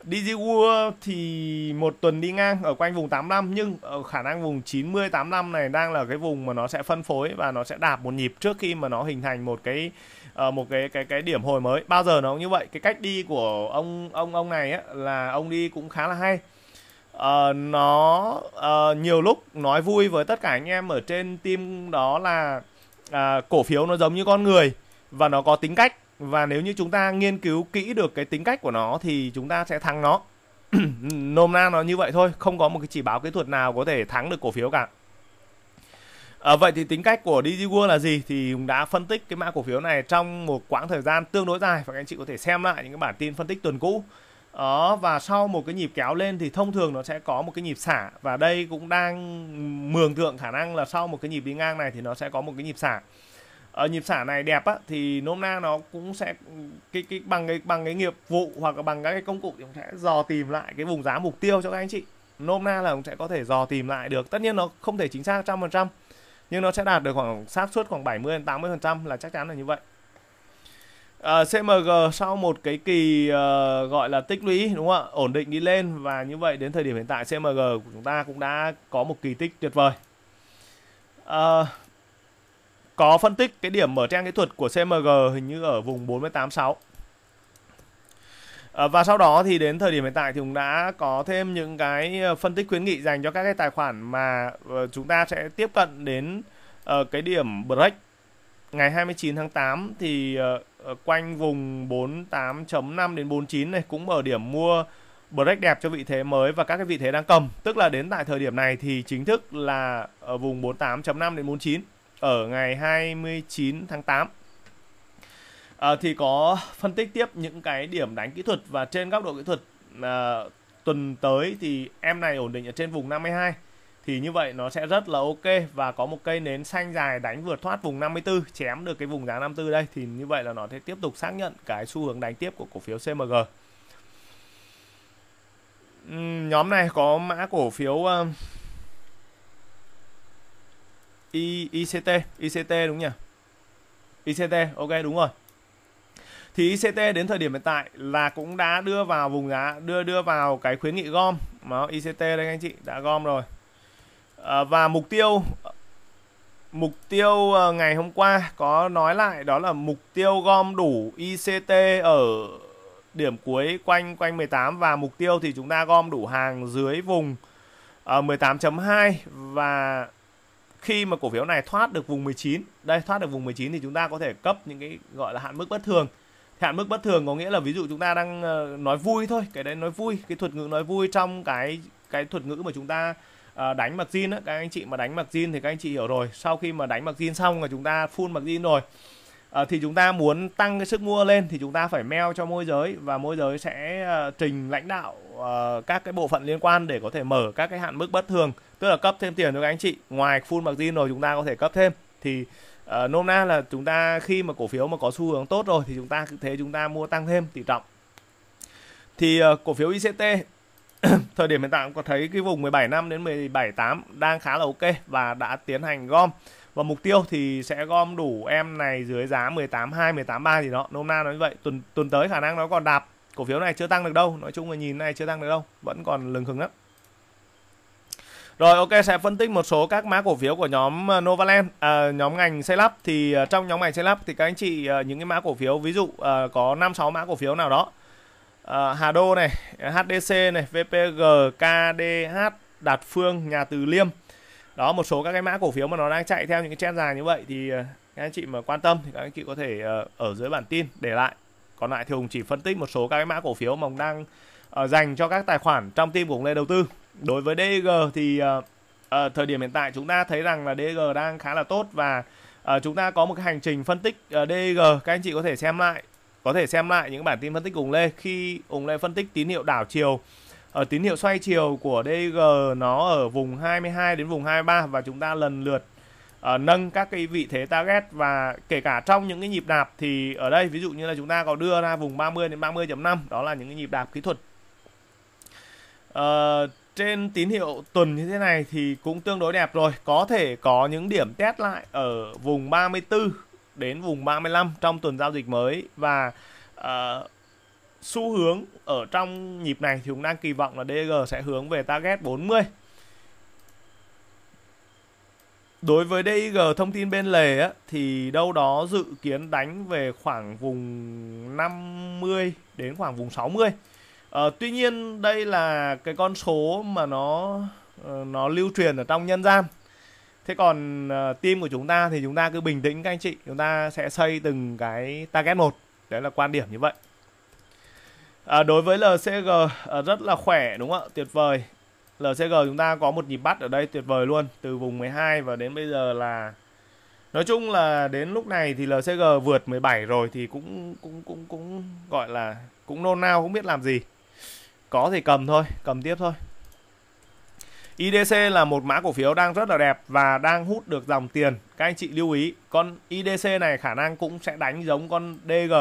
DJ World thì một tuần đi ngang ở quanh vùng 85 nhưng ở khả năng vùng 90 85 này đang là cái vùng mà nó sẽ phân phối và nó sẽ đạp một nhịp trước khi mà nó hình thành một cái ờ, một cái cái cái điểm hồi mới. Bao giờ nó cũng như vậy. Cái cách đi của ông ông ông này á là ông đi cũng khá là hay. Uh, nó uh, nhiều lúc nói vui với tất cả anh em ở trên team đó là uh, cổ phiếu nó giống như con người và nó có tính cách và nếu như chúng ta nghiên cứu kỹ được cái tính cách của nó thì chúng ta sẽ thắng nó nôm na nó như vậy thôi không có một cái chỉ báo kỹ thuật nào có thể thắng được cổ phiếu cả à, vậy thì tính cách của DigiWorld là gì thì cũng đã phân tích cái mã cổ phiếu này trong một quãng thời gian tương đối dài và các anh chị có thể xem lại những cái bản tin phân tích tuần cũ đó ờ, và sau một cái nhịp kéo lên thì thông thường nó sẽ có một cái nhịp xả và đây cũng đang mường tượng khả năng là sau một cái nhịp đi ngang này thì nó sẽ có một cái nhịp xả ở ờ, nhịp xả này đẹp á thì nôm na nó cũng sẽ cái cái bằng cái bằng cái nghiệp vụ hoặc là bằng các cái công cụ thì cũng sẽ dò tìm lại cái vùng giá mục tiêu cho các anh chị nôm na là cũng sẽ có thể dò tìm lại được tất nhiên nó không thể chính xác trăm phần trăm nhưng nó sẽ đạt được khoảng xác suất khoảng 70 đến 80 phần trăm là chắc chắn là như vậy à, ờ, CMG sau một cái kỳ uh, gọi là tích lũy đúng không ạ ổn định đi lên và như vậy đến thời điểm hiện tại CMG của chúng ta cũng đã có một kỳ tích tuyệt vời à, có phân tích cái điểm mở trang kỹ thuật của CMG hình như ở vùng 486 à, ờ, và sau đó thì đến thời điểm hiện tại thì cũng đã có thêm những cái ờ, phân tích khuyến nghị dành cho các cái tài khoản mà ờ, chúng ta sẽ tiếp cận đến cái điểm break ngày 29 tháng 8 thì quanh vùng 48.5 đến 49 này cũng mở điểm mua break đẹp cho vị thế mới và các cái vị thế đang cầm tức là đến tại thời điểm này thì chính thức là ở vùng 48.5 đến 49 ở ngày 29 tháng 8 à, thì có phân tích tiếp những cái điểm đánh kỹ thuật và trên góc độ kỹ thuật à, tuần tới thì em này ổn định ở trên vùng 52 thì như vậy nó sẽ rất là ok và có một cây nến xanh dài đánh vượt thoát vùng 54 chém được cái vùng giá 54 đây thì như vậy là nó sẽ tiếp tục xác nhận cái xu hướng đánh tiếp của cổ phiếu CMG nhóm này có mã cổ phiếu I, ICT ICT đúng nhỉ ICT ok đúng rồi thì ICT đến thời điểm hiện tại là cũng đã đưa vào vùng giá đưa đưa vào cái khuyến nghị gom mà ICT đây anh chị đã gom rồi à, và mục tiêu mục tiêu ờ, ngày hôm qua có nói lại đó là mục tiêu gom đủ ICT ở điểm cuối quanh quanh 18 và mục tiêu thì chúng ta gom đủ hàng dưới vùng uh, ờ, 18.2 và khi mà cổ phiếu này thoát được vùng 19 đây thoát được vùng 19 thì chúng ta có thể cấp những cái gọi là hạn mức bất thường thì hạn mức bất thường có nghĩa là ví dụ chúng ta đang ờ, nói vui thôi cái đấy nói vui cái thuật ngữ nói vui trong cái cái thuật ngữ mà chúng ta ờ, đánh mặc zin các anh chị mà đánh mặc zin thì các anh chị hiểu rồi sau khi mà đánh mặc zin xong là chúng ta full mặc zin rồi ờ, thì chúng ta muốn tăng cái sức mua lên thì chúng ta phải mail cho môi giới và môi giới sẽ trình lãnh đạo các cái bộ phận liên quan để có thể mở các cái hạn mức bất thường tức là cấp thêm tiền cho các anh chị ngoài full margin rồi chúng ta có thể cấp thêm thì uh, nôm na là chúng ta khi mà cổ phiếu mà có xu hướng tốt rồi thì chúng ta cứ thế chúng ta mua tăng thêm tỷ trọng thì uh, cổ phiếu ICT thời điểm hiện tại cũng có thấy cái vùng 17 năm đến 17 8 đang khá là ok và đã tiến hành gom và mục tiêu thì sẽ gom đủ em này dưới giá 18 2 18 3 gì đó nôm na nói như vậy tuần tuần tới khả năng nó còn đạp cổ phiếu này chưa tăng được đâu nói chung là nhìn này chưa tăng được đâu vẫn còn lừng khừng lắm rồi ok sẽ phân tích một số các mã cổ phiếu của nhóm ờ, Novaland, à, nhóm ngành xây lắp thì ờ, trong nhóm ngành xây lắp thì các anh chị những cái mã cổ phiếu ví dụ à, có 5 6 mã cổ phiếu nào đó. À, Hà Đô này, HDC này, VPG, KDH, Đạt Phương, Nhà Từ Liêm. Đó một số các cái mã cổ phiếu mà nó đang chạy theo những cái trend dài như vậy thì các anh chị mà quan tâm thì các anh chị có thể ở dưới bản tin để lại. Còn lại thì Hùng chỉ phân tích một số các cái mã cổ phiếu mà Hùng đang dành cho các tài khoản trong team của Hùng Lê Đầu Tư đối với DG thì uh, uh, thời điểm hiện tại chúng ta thấy rằng là DG đang khá là tốt và uh, chúng ta có một cái hành trình phân tích uh, DG các anh chị có thể xem lại có thể xem lại những bản tin phân tích cùng Lê khi cùng Lê phân tích tín hiệu đảo chiều ở tín hiệu xoay chiều của DG nó ở vùng 22 đến vùng 23 và chúng ta lần lượt uh, nâng các cái vị thế target và kể cả trong những cái nhịp đạp thì ở đây ví dụ như là chúng ta có đưa ra vùng 30 đến 30.5 đó là những cái nhịp đạp kỹ thuật uh, trên tín hiệu tuần như thế này thì cũng tương đối đẹp rồi có thể có những điểm test lại ở vùng 34 đến vùng 35 trong tuần giao dịch mới và uh, xu hướng ở trong nhịp này thì cũng đang kỳ vọng là DG sẽ hướng về target 40 Đối với DIG thông tin bên lề á, thì đâu đó dự kiến đánh về khoảng vùng 50 đến khoảng vùng 60 Ờ, tuy nhiên đây là cái con số mà nó ờ, nó lưu truyền ở trong nhân gian. Thế còn uh, team của chúng ta thì chúng ta cứ bình tĩnh các anh chị, chúng ta sẽ xây từng cái target một. Đấy là quan điểm như vậy. À, đối với LCG rất là khỏe đúng không ạ? Tuyệt vời. LCG chúng ta có một nhịp bắt ở đây tuyệt vời luôn, từ vùng 12 và đến bây giờ là Nói chung là đến lúc này thì LCG vượt 17 rồi thì cũng cũng cũng cũng gọi là cũng nôn nao không biết làm gì có thì cầm thôi cầm tiếp thôi IDC là một mã cổ phiếu đang rất là đẹp và đang hút được dòng tiền. Các anh chị lưu ý, con IDC này khả năng cũng sẽ đánh giống con DG.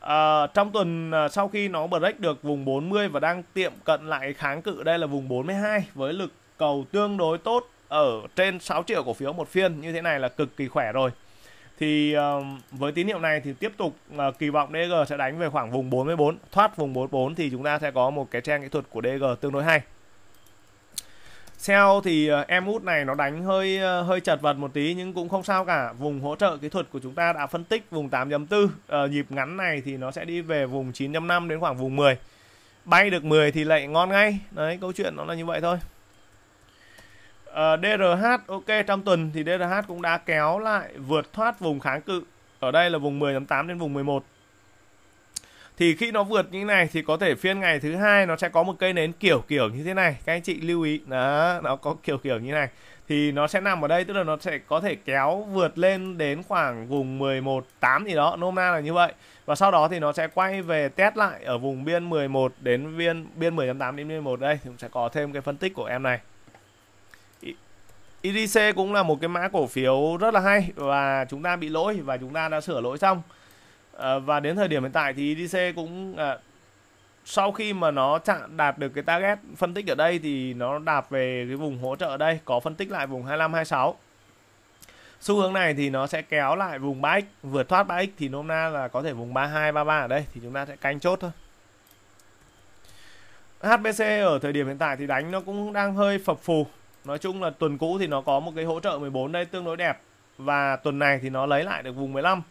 À, trong tuần à, sau khi nó break được vùng 40 và đang tiệm cận lại kháng cự đây là vùng 42 với lực cầu tương đối tốt ở trên 6 triệu cổ phiếu một phiên như thế này là cực kỳ khỏe rồi thì uh, với tín hiệu này thì tiếp tục uh, kỳ vọng DG sẽ đánh về khoảng vùng 44 thoát vùng 44 thì chúng ta sẽ có một cái trang kỹ thuật của DG tương đối hay Sell thì uh, em út này nó đánh hơi uh, hơi chật vật một tí nhưng cũng không sao cả. Vùng hỗ trợ kỹ thuật của chúng ta đã phân tích vùng 8.4, uh, nhịp ngắn này thì nó sẽ đi về vùng 9.5 đến khoảng vùng 10. Bay được 10 thì lại ngon ngay. Đấy, câu chuyện nó là như vậy thôi uh, ờ, DRH ok trong tuần thì DRH cũng đã kéo lại vượt thoát vùng kháng cự ở đây là vùng 10.8 đến vùng 11 thì khi nó vượt như thế này thì có thể phiên ngày thứ hai nó sẽ có một cây nến kiểu kiểu như thế này các anh chị lưu ý đó nó có kiểu kiểu như thế này thì nó sẽ nằm ở đây tức là nó sẽ có thể kéo vượt lên đến khoảng vùng 11 8 gì đó nôm na là như vậy và sau đó thì nó sẽ quay về test lại ở vùng biên 11 đến biên biên 10.8 đến biên 11 đây thì cũng sẽ có thêm cái phân tích của em này IDC cũng là một cái mã cổ phiếu rất là hay và chúng ta bị lỗi và chúng ta đã sửa lỗi xong à, và đến thời điểm hiện tại thì IDC cũng à, sau khi mà nó chạm đạt được cái target phân tích ở đây thì nó đạt về cái vùng hỗ trợ ở đây có phân tích lại vùng 25 26 xu hướng này thì nó sẽ kéo lại vùng 3x vượt thoát 3x thì nôm na là có thể vùng 32 33 ở đây thì chúng ta sẽ canh chốt thôi HBC ở thời điểm hiện tại thì đánh nó cũng đang hơi phập phù nói chung là tuần cũ thì nó có một cái hỗ trợ 14 đây tương đối đẹp và tuần này thì nó lấy lại được vùng 15 à,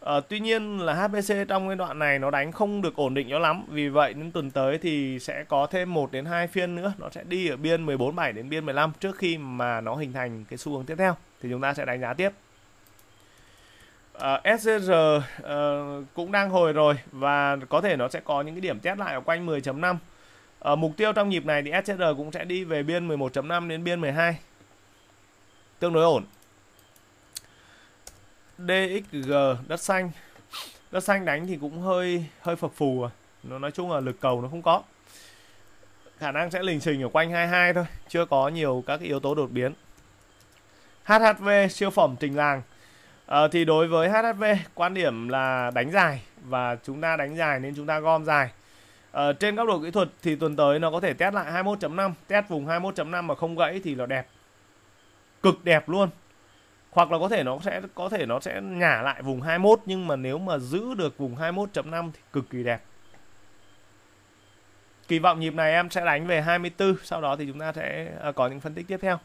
ờ, tuy nhiên là HPC trong cái đoạn này nó đánh không được ổn định cho lắm vì vậy nên tuần tới thì sẽ có thêm 1 đến 2 phiên nữa nó sẽ đi ở biên 147 đến biên 15 trước khi mà nó hình thành cái xu hướng tiếp theo thì chúng ta sẽ đánh giá tiếp Uh, ờ, SCR uh, ờ, cũng đang hồi rồi và có thể nó sẽ có những cái điểm test lại ở quanh 10.5 ở ờ, mục tiêu trong nhịp này thì SCR cũng sẽ đi về biên 11.5 đến biên 12. Tương đối ổn. DXG đất xanh. Đất xanh đánh thì cũng hơi hơi phập phù à. Nó nói chung là lực cầu nó không có. Khả năng sẽ lình trình ở quanh 22 thôi, chưa có nhiều các yếu tố đột biến. HHV siêu phẩm trình làng. À, thì đối với HHV quan điểm là đánh dài và chúng ta đánh dài nên chúng ta gom dài Ờ, trên góc độ kỹ thuật thì tuần tới nó có thể test lại 21.5 test vùng 21.5 mà không gãy thì là đẹp cực đẹp luôn hoặc là có thể nó sẽ có thể nó sẽ nhả lại vùng 21 nhưng mà nếu mà giữ được vùng 21.5 thì cực kỳ đẹp kỳ vọng nhịp này em sẽ đánh về 24 sau đó thì chúng ta sẽ à, có những phân tích tiếp theo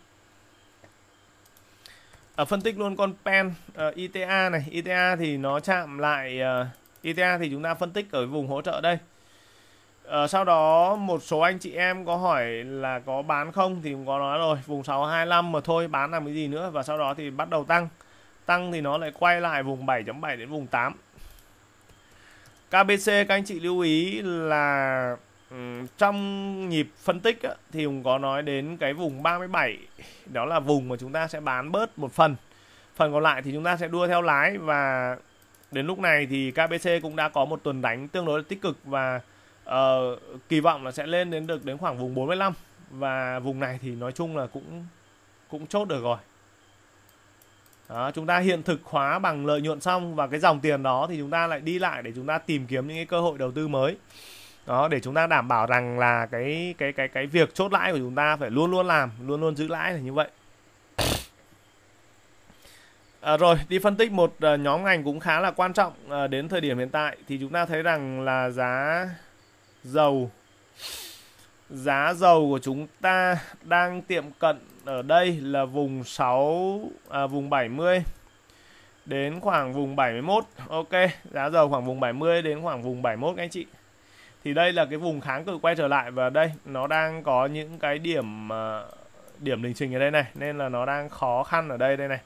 ở phân tích luôn con pen uh, ờ, ITA này ITA thì nó chạm lại uh, ờ, ITA thì chúng ta phân tích ở vùng hỗ trợ đây Ờ, sau đó một số anh chị em có hỏi là có bán không thì cũng có nói rồi vùng 625 mà thôi bán làm cái gì nữa và sau đó thì bắt đầu tăng tăng thì nó lại quay lại vùng 7.7 đến vùng 8 KBC các anh chị lưu ý là trong nhịp phân tích á, thì cũng có nói đến cái vùng 37 đó là vùng mà chúng ta sẽ bán bớt một phần phần còn lại thì chúng ta sẽ đua theo lái và đến lúc này thì KBC cũng đã có một tuần đánh tương đối là tích cực và uh, kỳ vọng là sẽ lên đến được đến khoảng vùng 45 và vùng này thì nói chung là cũng cũng chốt được rồi đó, chúng ta hiện thực hóa bằng lợi nhuận xong và cái dòng tiền đó thì chúng ta lại đi lại để chúng ta tìm kiếm những cái cơ hội đầu tư mới đó để chúng ta đảm bảo rằng là cái cái cái cái việc chốt lãi của chúng ta phải luôn luôn làm luôn luôn giữ lãi là như vậy À, rồi đi phân tích một uh, nhóm ngành cũng khá là quan trọng uh, đến thời điểm hiện tại thì chúng ta thấy rằng là giá dầu giá dầu của chúng ta đang tiệm cận ở đây là vùng 6 à, vùng 70 đến khoảng vùng 71 ok giá dầu khoảng vùng 70 đến khoảng vùng 71 các anh chị thì đây là cái vùng kháng cự quay trở lại và đây nó đang có những cái điểm à, điểm đình trình ở đây này nên là nó đang khó khăn ở đây đây này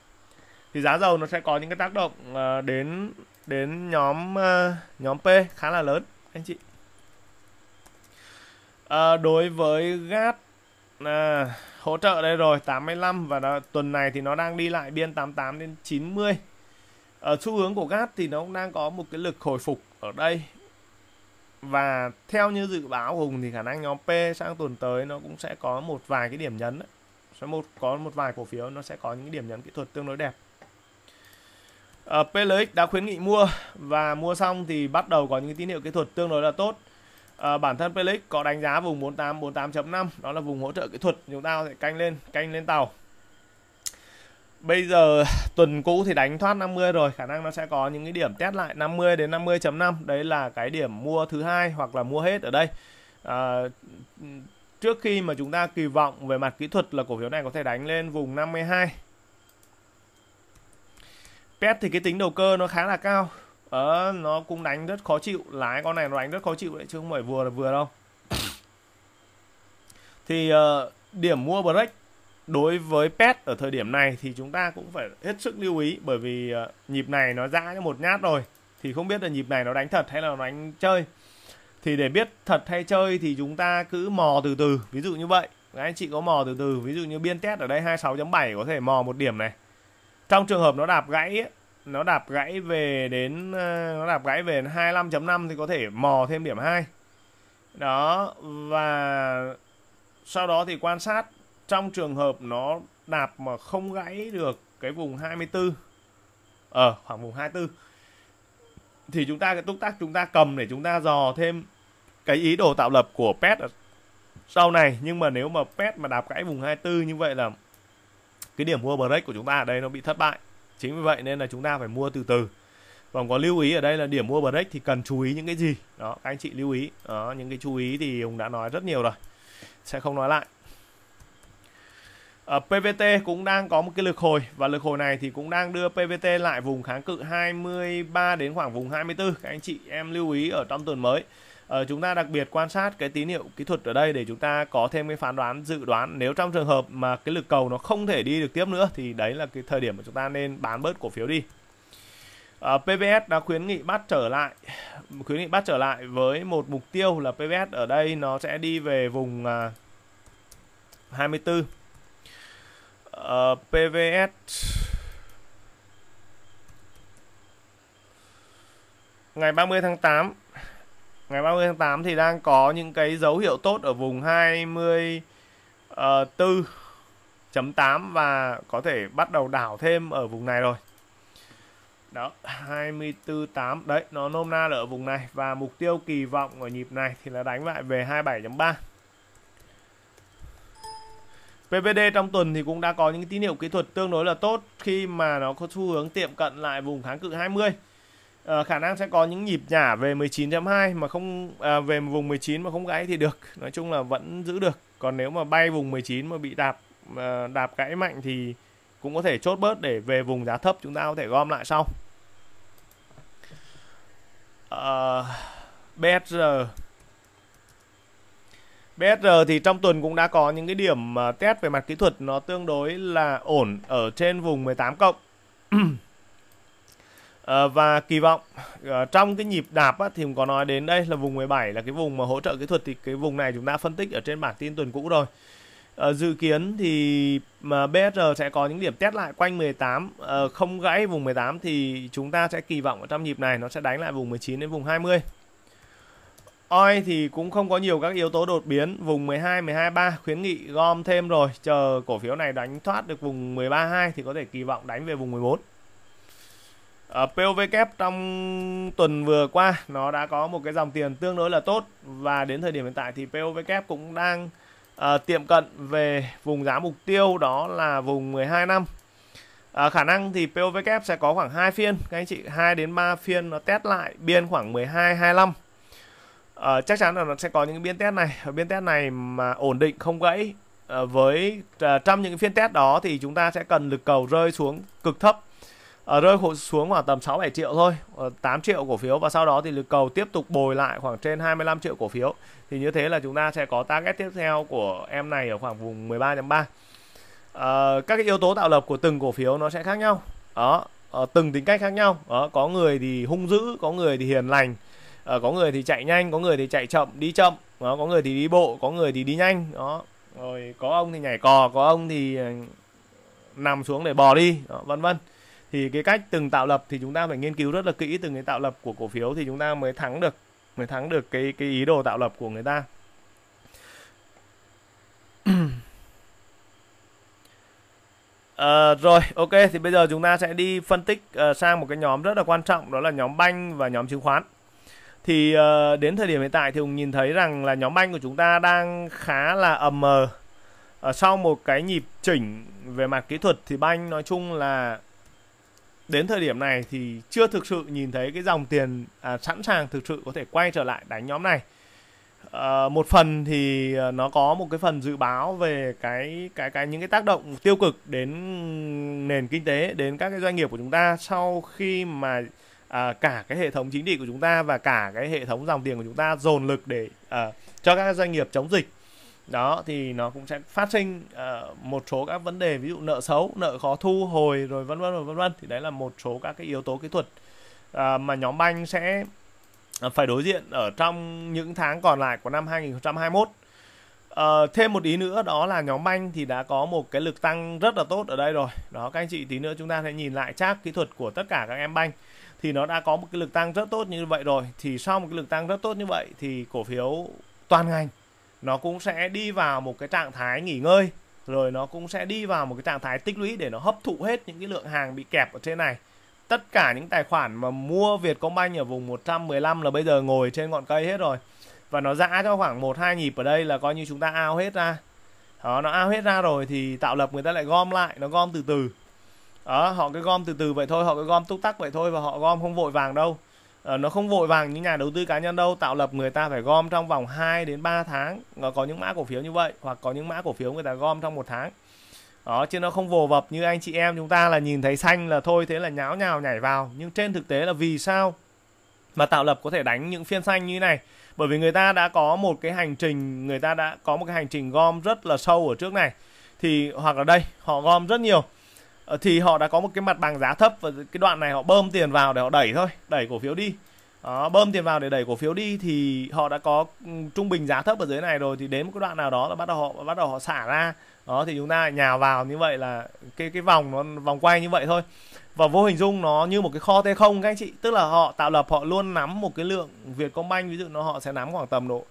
thì giá dầu nó sẽ có những cái tác động à, đến đến nhóm à, nhóm P khá là lớn anh chị à, đối với gat à, hỗ trợ đây rồi 85 và đó, tuần này thì nó đang đi lại biên 88 đến 90 ở ờ, xu hướng của gas thì nó cũng đang có một cái lực hồi phục ở đây và theo như dự báo của hùng thì khả năng nhóm P sang tuần tới nó cũng sẽ có một vài cái điểm nhấn đấy. sẽ một có một vài cổ phiếu nó sẽ có những điểm nhấn kỹ thuật tương đối đẹp ở ờ, PLX đã khuyến nghị mua và mua xong thì bắt đầu có những tín hiệu kỹ thuật tương đối là tốt À, bản thân Pelix có đánh giá vùng 48 48.5 đó là vùng hỗ trợ kỹ thuật chúng ta sẽ canh lên canh lên tàu bây giờ tuần cũ thì đánh thoát 50 rồi khả năng nó sẽ có những cái điểm test lại 50 đến 50.5 đấy là cái điểm mua thứ hai hoặc là mua hết ở đây à, trước khi mà chúng ta kỳ vọng về mặt kỹ thuật là cổ phiếu này có thể đánh lên vùng 52 pet thì cái tính đầu cơ nó khá là cao à, nó cũng đánh rất khó chịu lái con này nó đánh rất khó chịu đấy chứ không phải vừa là vừa đâu thì uh, điểm mua break đối với pet ở thời điểm này thì chúng ta cũng phải hết sức lưu ý bởi vì uh, nhịp này nó ra một nhát rồi thì không biết là nhịp này nó đánh thật hay là nó đánh chơi thì để biết thật hay chơi thì chúng ta cứ mò từ từ ví dụ như vậy các anh chị có mò từ từ ví dụ như biên test ở đây 26.7 có thể mò một điểm này trong trường hợp nó đạp gãy ấy, nó đạp gãy về đến ờ, nó đạp gãy về 25.5 thì có thể mò thêm điểm 2 đó và sau đó thì quan sát trong trường hợp nó đạp mà không gãy được cái vùng 24 ở à, khoảng vùng 24 thì chúng ta cái túc tác chúng ta cầm để chúng ta dò thêm cái ý đồ tạo lập của pet sau này nhưng mà nếu mà pet mà đạp gãy vùng 24 như vậy là cái điểm mua break của chúng ta ở đây nó bị thất bại chính vì vậy nên là chúng ta phải mua từ từ còn có lưu ý ở đây là điểm mua break thì cần chú ý những cái gì đó các anh chị lưu ý đó, những cái chú ý thì hùng đã nói rất nhiều rồi sẽ không nói lại ở ờ, PVT cũng đang có một cái lực hồi và lực hồi này thì cũng đang đưa PVT lại vùng kháng cự 23 đến khoảng vùng 24 các anh chị em lưu ý ở trong tuần mới uh, chúng ta đặc biệt quan sát cái tín hiệu kỹ thuật ở đây để chúng ta có thêm cái phán đoán dự đoán nếu trong trường hợp mà cái lực cầu nó không thể đi được tiếp nữa thì đấy là cái thời điểm mà chúng ta nên bán bớt cổ phiếu đi uh, ờ, PVS đã khuyến nghị bắt trở lại khuyến nghị bắt trở lại với một mục tiêu là PVS ở đây nó sẽ đi về vùng uh, 24 uh, PVS ngày 30 tháng 8 ngày 30 tháng 8 thì đang có những cái dấu hiệu tốt ở vùng 24.8 và có thể bắt đầu đảo thêm ở vùng này rồi đó 24.8 đấy nó nôm na là ở vùng này và mục tiêu kỳ vọng ở nhịp này thì là đánh lại về 27.3 PVD trong tuần thì cũng đã có những tín hiệu kỹ thuật tương đối là tốt khi mà nó có xu hướng tiệm cận lại vùng kháng cự 20 uh, khả năng sẽ có những nhịp nhả về 19.2 mà không à, về vùng 19 mà không gãy thì được nói chung là vẫn giữ được còn nếu mà bay vùng 19 mà bị đạp uh, đạp gãy mạnh thì cũng có thể chốt bớt để về vùng giá thấp chúng ta có thể gom lại sau uh, ờ, BSR BSR thì trong tuần cũng đã có những cái điểm test về mặt kỹ thuật nó tương đối là ổn ở trên vùng 18 cộng À, và kỳ vọng à, trong cái nhịp đạp á, thì mình có nói đến đây là vùng 17 là cái vùng mà hỗ trợ kỹ thuật thì cái vùng này chúng ta phân tích ở trên bản tin tuần cũ rồi à, dự kiến thì mà BSR sẽ có những điểm test lại quanh 18 à, không gãy vùng 18 thì chúng ta sẽ kỳ vọng ở trong nhịp này nó sẽ đánh lại vùng 19 đến vùng 20 Oi thì cũng không có nhiều các yếu tố đột biến vùng 12 12 3 khuyến nghị gom thêm rồi chờ cổ phiếu này đánh thoát được vùng 13 2 thì có thể kỳ vọng đánh về vùng 14 Ờ, POVK trong tuần vừa qua nó đã có một cái dòng tiền tương đối là tốt và đến thời điểm hiện tại thì POVK cũng đang uh, tiệm cận về vùng giá mục tiêu đó là vùng 12 năm À, khả năng thì POVK sẽ có khoảng 2 phiên các anh chị 2 đến 3 phiên nó test lại biên khoảng 12 25 à, chắc chắn là nó sẽ có những biên test này biên test này mà ổn định không gãy à, với à, trong những phiên test đó thì chúng ta sẽ cần lực cầu rơi xuống cực thấp ở ờ, rơi xuống khoảng tầm 6 7 triệu thôi, 8 ờ, triệu cổ phiếu và sau đó thì lực cầu tiếp tục bồi lại khoảng trên 25 triệu cổ phiếu. Thì như thế là chúng ta sẽ có target tiếp theo của em này ở khoảng vùng 13.3. À, ờ, các cái yếu tố tạo lập của từng cổ phiếu nó sẽ khác nhau. Đó, ở từng tính cách khác nhau. Đó, có người thì hung dữ, có người thì hiền lành, à, có người thì chạy nhanh, có người thì chạy chậm, đi chậm, đó, có người thì đi bộ, có người thì đi nhanh, đó. Rồi có ông thì nhảy cò, có ông thì nằm xuống để bò đi, đó, vân vân thì cái cách từng tạo lập thì chúng ta phải nghiên cứu rất là kỹ từng cái tạo lập của cổ phiếu thì chúng ta mới thắng được mới thắng được cái cái ý đồ tạo lập của người ta Uh, rồi ok thì bây giờ chúng ta sẽ đi phân tích uh, sang một cái nhóm rất là quan trọng đó là nhóm banh và nhóm chứng khoán thì uh, đến thời điểm hiện tại thì hùng nhìn thấy rằng là nhóm banh của chúng ta đang khá là ầm mờ uh, sau một cái nhịp chỉnh về mặt kỹ thuật thì banh nói chung là đến thời điểm này thì chưa thực sự nhìn thấy cái dòng tiền à, sẵn sàng thực sự có thể quay trở lại đánh nhóm này à, một phần thì ờ, nó có một cái phần dự báo về cái cái cái những cái tác động tiêu cực đến nền kinh tế đến các cái doanh nghiệp của chúng ta sau khi mà à, cả cái hệ thống chính trị của chúng ta và cả cái hệ thống dòng tiền của chúng ta dồn lực để à, cho các doanh nghiệp chống dịch đó thì nó cũng sẽ phát sinh uh, một số các vấn đề ví dụ nợ xấu nợ khó thu hồi rồi vân vân rồi vân vân thì đấy là một số các cái yếu tố kỹ thuật uh, mà nhóm banh sẽ ờ, phải đối diện ở trong những tháng còn lại của năm 2021 Uh, thêm một ý nữa đó là nhóm banh thì đã có một cái lực tăng rất là tốt ở đây rồi đó các anh chị tí nữa chúng ta sẽ nhìn lại chác kỹ thuật của tất cả các em banh thì nó đã có một cái lực tăng rất tốt như vậy rồi thì sau một cái lực tăng rất tốt như vậy thì cổ phiếu toàn ngành nó cũng sẽ đi vào một cái trạng thái nghỉ ngơi rồi nó cũng sẽ đi vào một cái trạng thái tích lũy để nó hấp thụ hết những cái lượng hàng bị kẹp ở trên này tất cả những tài khoản mà mua Vietcombank ở vùng 115 là bây giờ ngồi trên ngọn cây hết rồi và nó dã cho khoảng một hai nhịp ở đây là coi như chúng ta ao hết ra đó, nó ao hết ra rồi thì tạo lập người ta lại gom lại nó gom từ từ đó, họ cứ gom từ từ vậy thôi họ cứ gom túc tắc vậy thôi và họ gom không vội vàng đâu Ờ, nó không vội vàng như nhà đầu tư cá nhân đâu tạo lập người ta phải gom trong vòng 2 đến 3 tháng nó có những mã cổ phiếu như vậy hoặc có những mã cổ phiếu người ta gom trong một tháng đó chứ nó không vồ vập như anh chị em chúng ta là nhìn thấy xanh là thôi thế là nháo nhào nhảy vào nhưng trên thực tế là vì sao mà tạo lập có thể đánh những phiên xanh như thế này bởi vì người ta đã có một cái hành trình người ta đã có một cái hành trình gom rất là sâu ở trước này thì hoặc là đây họ gom rất nhiều Ờ, thì họ đã có một cái mặt bằng giá thấp và cái đoạn này họ bơm tiền vào để họ đẩy thôi đẩy cổ phiếu đi đó, bơm tiền vào để đẩy cổ phiếu đi thì họ đã có trung bình giá thấp ở dưới này rồi thì đến một cái đoạn nào đó là bắt đầu họ bắt đầu họ xả ra đó thì chúng ta nhào vào như vậy là cái cái vòng nó vòng quay như vậy thôi và vô hình dung nó như một cái kho t không các anh chị tức là họ tạo lập họ luôn nắm một cái lượng Vietcombank ví dụ nó họ sẽ nắm khoảng tầm độ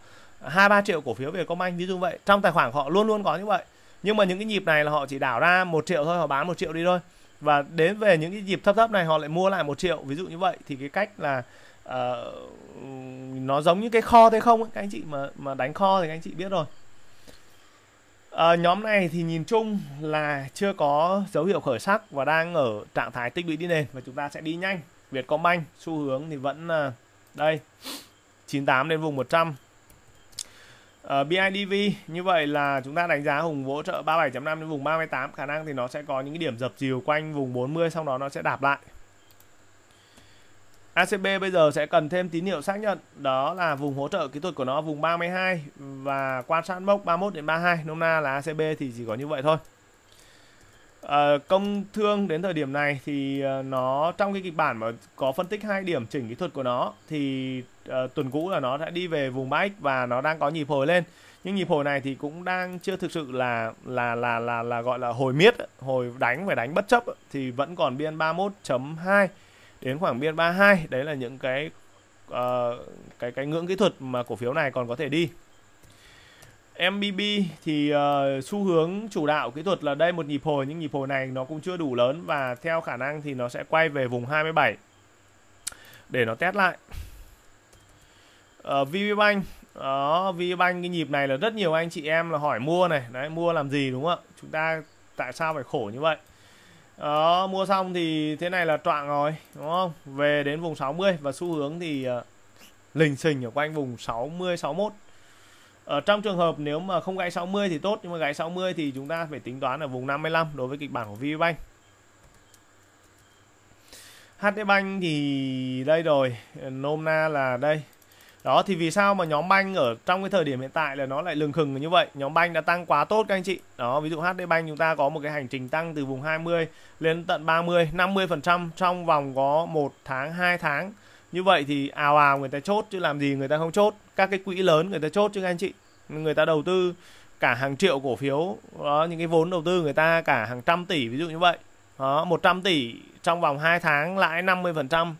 hai ba triệu cổ phiếu Vietcombank ví dụ vậy trong tài khoản họ luôn luôn có như vậy nhưng mà những cái nhịp này là họ chỉ đảo ra một triệu thôi họ bán một triệu đi thôi và đến về những cái nhịp thấp thấp này họ lại mua lại một triệu ví dụ như vậy thì cái cách là uh, nó giống như cái kho thế không các anh chị mà mà đánh kho thì các anh chị biết rồi À, nhóm này thì nhìn chung là chưa có dấu hiệu khởi sắc và đang ở trạng thái tích lũy đi nền và chúng ta sẽ đi nhanh. Vietcombank xu hướng thì vẫn ờ, đây 98 đến vùng 100 ở ờ, BIDV như vậy là chúng ta đánh giá hùng hỗ trợ 37.5 đến vùng 38 khả năng thì nó sẽ có những cái điểm dập chiều quanh vùng 40 sau đó nó sẽ đạp lại. ACB bây giờ sẽ cần thêm tín hiệu xác nhận đó là vùng hỗ trợ kỹ thuật của nó vùng 32 và quan sát mốc 31 đến 32 nôm na là ACB thì chỉ có như vậy thôi. À, công thương đến thời điểm này thì ờ, nó trong cái kịch bản mà có phân tích hai điểm chỉnh kỹ thuật của nó thì uh, tuần cũ là nó đã đi về vùng bách và nó đang có nhịp hồi lên nhưng nhịp hồi này thì cũng đang chưa thực sự là là là là là gọi là hồi miết hồi đánh phải đánh bất chấp thì vẫn còn biên 31.2 đến khoảng biên 32 đấy là những cái uh, cái cái ngưỡng kỹ thuật mà cổ phiếu này còn có thể đi MBB thì uh, xu hướng chủ đạo kỹ thuật là đây một nhịp hồi nhưng nhịp hồi này nó cũng chưa đủ lớn và theo khả năng thì nó sẽ quay về vùng 27 để nó test lại uh, ờ, VPBank đó VPBank cái nhịp này là rất nhiều anh chị em là hỏi mua này đấy mua làm gì đúng không ạ chúng ta tại sao phải khổ như vậy đó, mua xong thì thế này là trọn rồi đúng không về đến vùng 60 và xu hướng thì uh, lình xình ở quanh vùng 60 61 ở trong trường hợp nếu mà không gãy 60 thì tốt nhưng mà gãy 60 thì chúng ta phải tính toán ở vùng 55 đối với kịch bản của VPBank HD Bank thì đây rồi nôm na là đây đó thì vì sao mà nhóm banh ở trong cái thời điểm hiện tại là nó lại lừng khừng như vậy nhóm banh đã tăng quá tốt các anh chị đó ví dụ HD banh chúng ta có một cái hành trình tăng từ vùng 20 lên tận 30 50 phần trăm trong vòng có một tháng 2 tháng như vậy thì ào ào người ta chốt chứ làm gì người ta không chốt các cái quỹ lớn người ta chốt chứ các anh chị người ta đầu tư cả hàng triệu cổ phiếu đó những cái vốn đầu tư người ta cả hàng trăm tỷ ví dụ như vậy đó 100 tỷ trong vòng 2 tháng lãi 50 phần trăm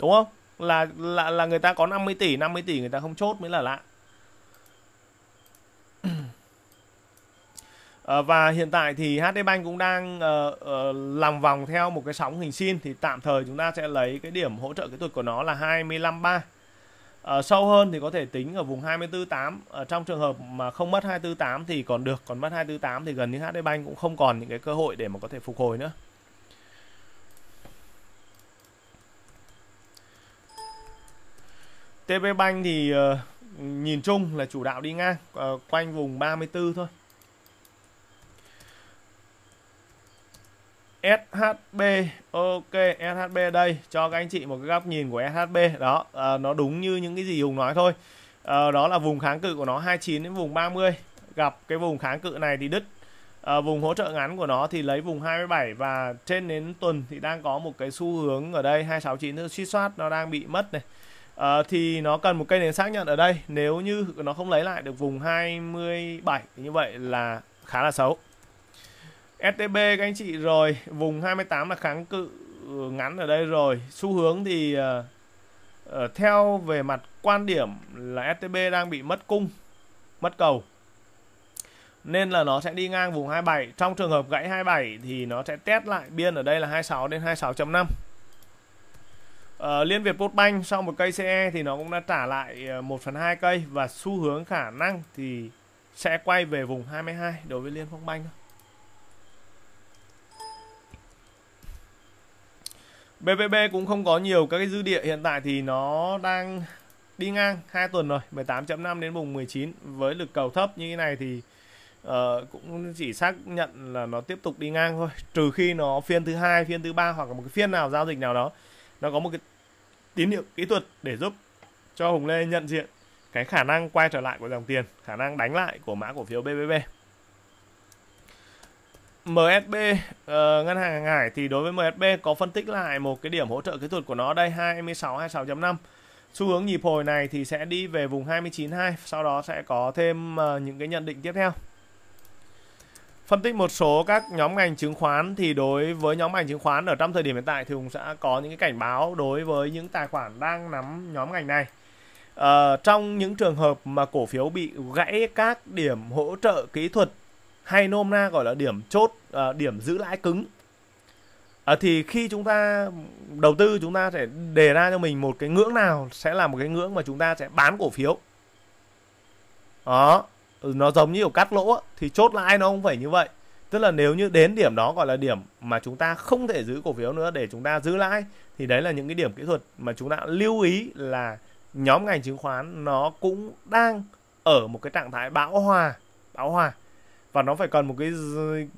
đúng không là là là người ta có 50 tỷ 50 tỷ người ta không chốt mới là lạ à, và hiện tại thì HD Bank cũng đang uh, uh, làm vòng theo một cái sóng hình sin thì tạm thời chúng ta sẽ lấy cái điểm hỗ trợ kỹ thuật của nó là 253 ở uh, sâu hơn thì có thể tính ở vùng 248 ở trong trường hợp mà không mất 248 thì còn được còn mất 248 thì gần như HD Bank cũng không còn những cái cơ hội để mà có thể phục hồi nữa TP Bank thì uh, nhìn chung là chủ đạo đi ngang uh, ờ, quanh vùng 34 thôi. SHB ok SHB đây cho các anh chị một cái góc nhìn của SHB đó à, nó đúng như những cái gì Hùng nói thôi à, đó là vùng kháng cự của nó 29 đến vùng 30 gặp cái vùng kháng cự này thì đứt à, vùng hỗ trợ ngắn của nó thì lấy vùng 27 và trên đến tuần thì đang có một cái xu hướng ở đây 269 suy soát nó đang bị mất này à, thì nó cần một cây nền xác nhận ở đây nếu như nó không lấy lại được vùng 27 thì như vậy là khá là xấu STB các anh chị rồi vùng 28 là kháng cự ừ, ngắn ở đây rồi xu hướng thì uh, uh, theo về mặt quan điểm là STB đang bị mất cung mất cầu nên là nó sẽ đi ngang vùng 27 trong trường hợp gãy 27 thì nó sẽ test lại biên ở đây là 26 đến 26.5 Uh, liên Việt Postbank sau một cây CE thì nó cũng đã trả lại 1 ờ, phần 2 cây và xu hướng khả năng thì sẽ quay về vùng 22 đối với Liên Phong Bank. BBB cũng không có nhiều các cái dư địa hiện tại thì nó đang đi ngang hai tuần rồi 18.5 đến vùng 19 với lực cầu thấp như thế này thì uh, cũng chỉ xác nhận là nó tiếp tục đi ngang thôi trừ khi nó phiên thứ hai phiên thứ ba hoặc là một cái phiên nào giao dịch nào đó nó có một cái tín hiệu kỹ thuật để giúp cho Hùng Lê nhận diện cái khả năng quay trở lại của dòng tiền, khả năng đánh lại của mã cổ phiếu BBB. MSB uh, ờ, ngân hàng hàng hải thì đối với MSB có phân tích lại một cái điểm hỗ trợ kỹ thuật của nó đây 26 26.5. Xu hướng nhịp hồi này thì sẽ đi về vùng 29.2, sau đó sẽ có thêm uh, những cái nhận định tiếp theo phân tích một số các nhóm ngành chứng khoán thì đối với nhóm ngành chứng khoán ở trong thời điểm hiện tại thì cũng sẽ có những cái cảnh báo đối với những tài khoản đang nắm nhóm ngành này. Ờ, trong những trường hợp mà cổ phiếu bị gãy các điểm hỗ trợ kỹ thuật hay nôm na gọi là điểm chốt, uh, điểm giữ lãi cứng À, thì khi chúng ta đầu tư chúng ta sẽ đề ra cho mình một cái ngưỡng nào sẽ là một cái ngưỡng mà chúng ta sẽ bán cổ phiếu đó nó giống như kiểu cắt lỗ thì chốt lãi nó không phải như vậy tức là nếu như đến điểm đó gọi là điểm mà chúng ta không thể giữ cổ phiếu nữa để chúng ta giữ lãi thì đấy là những cái điểm kỹ thuật mà chúng ta lưu ý là nhóm ngành chứng khoán nó cũng đang ở một cái trạng thái bão hòa bão hòa và nó phải cần một cái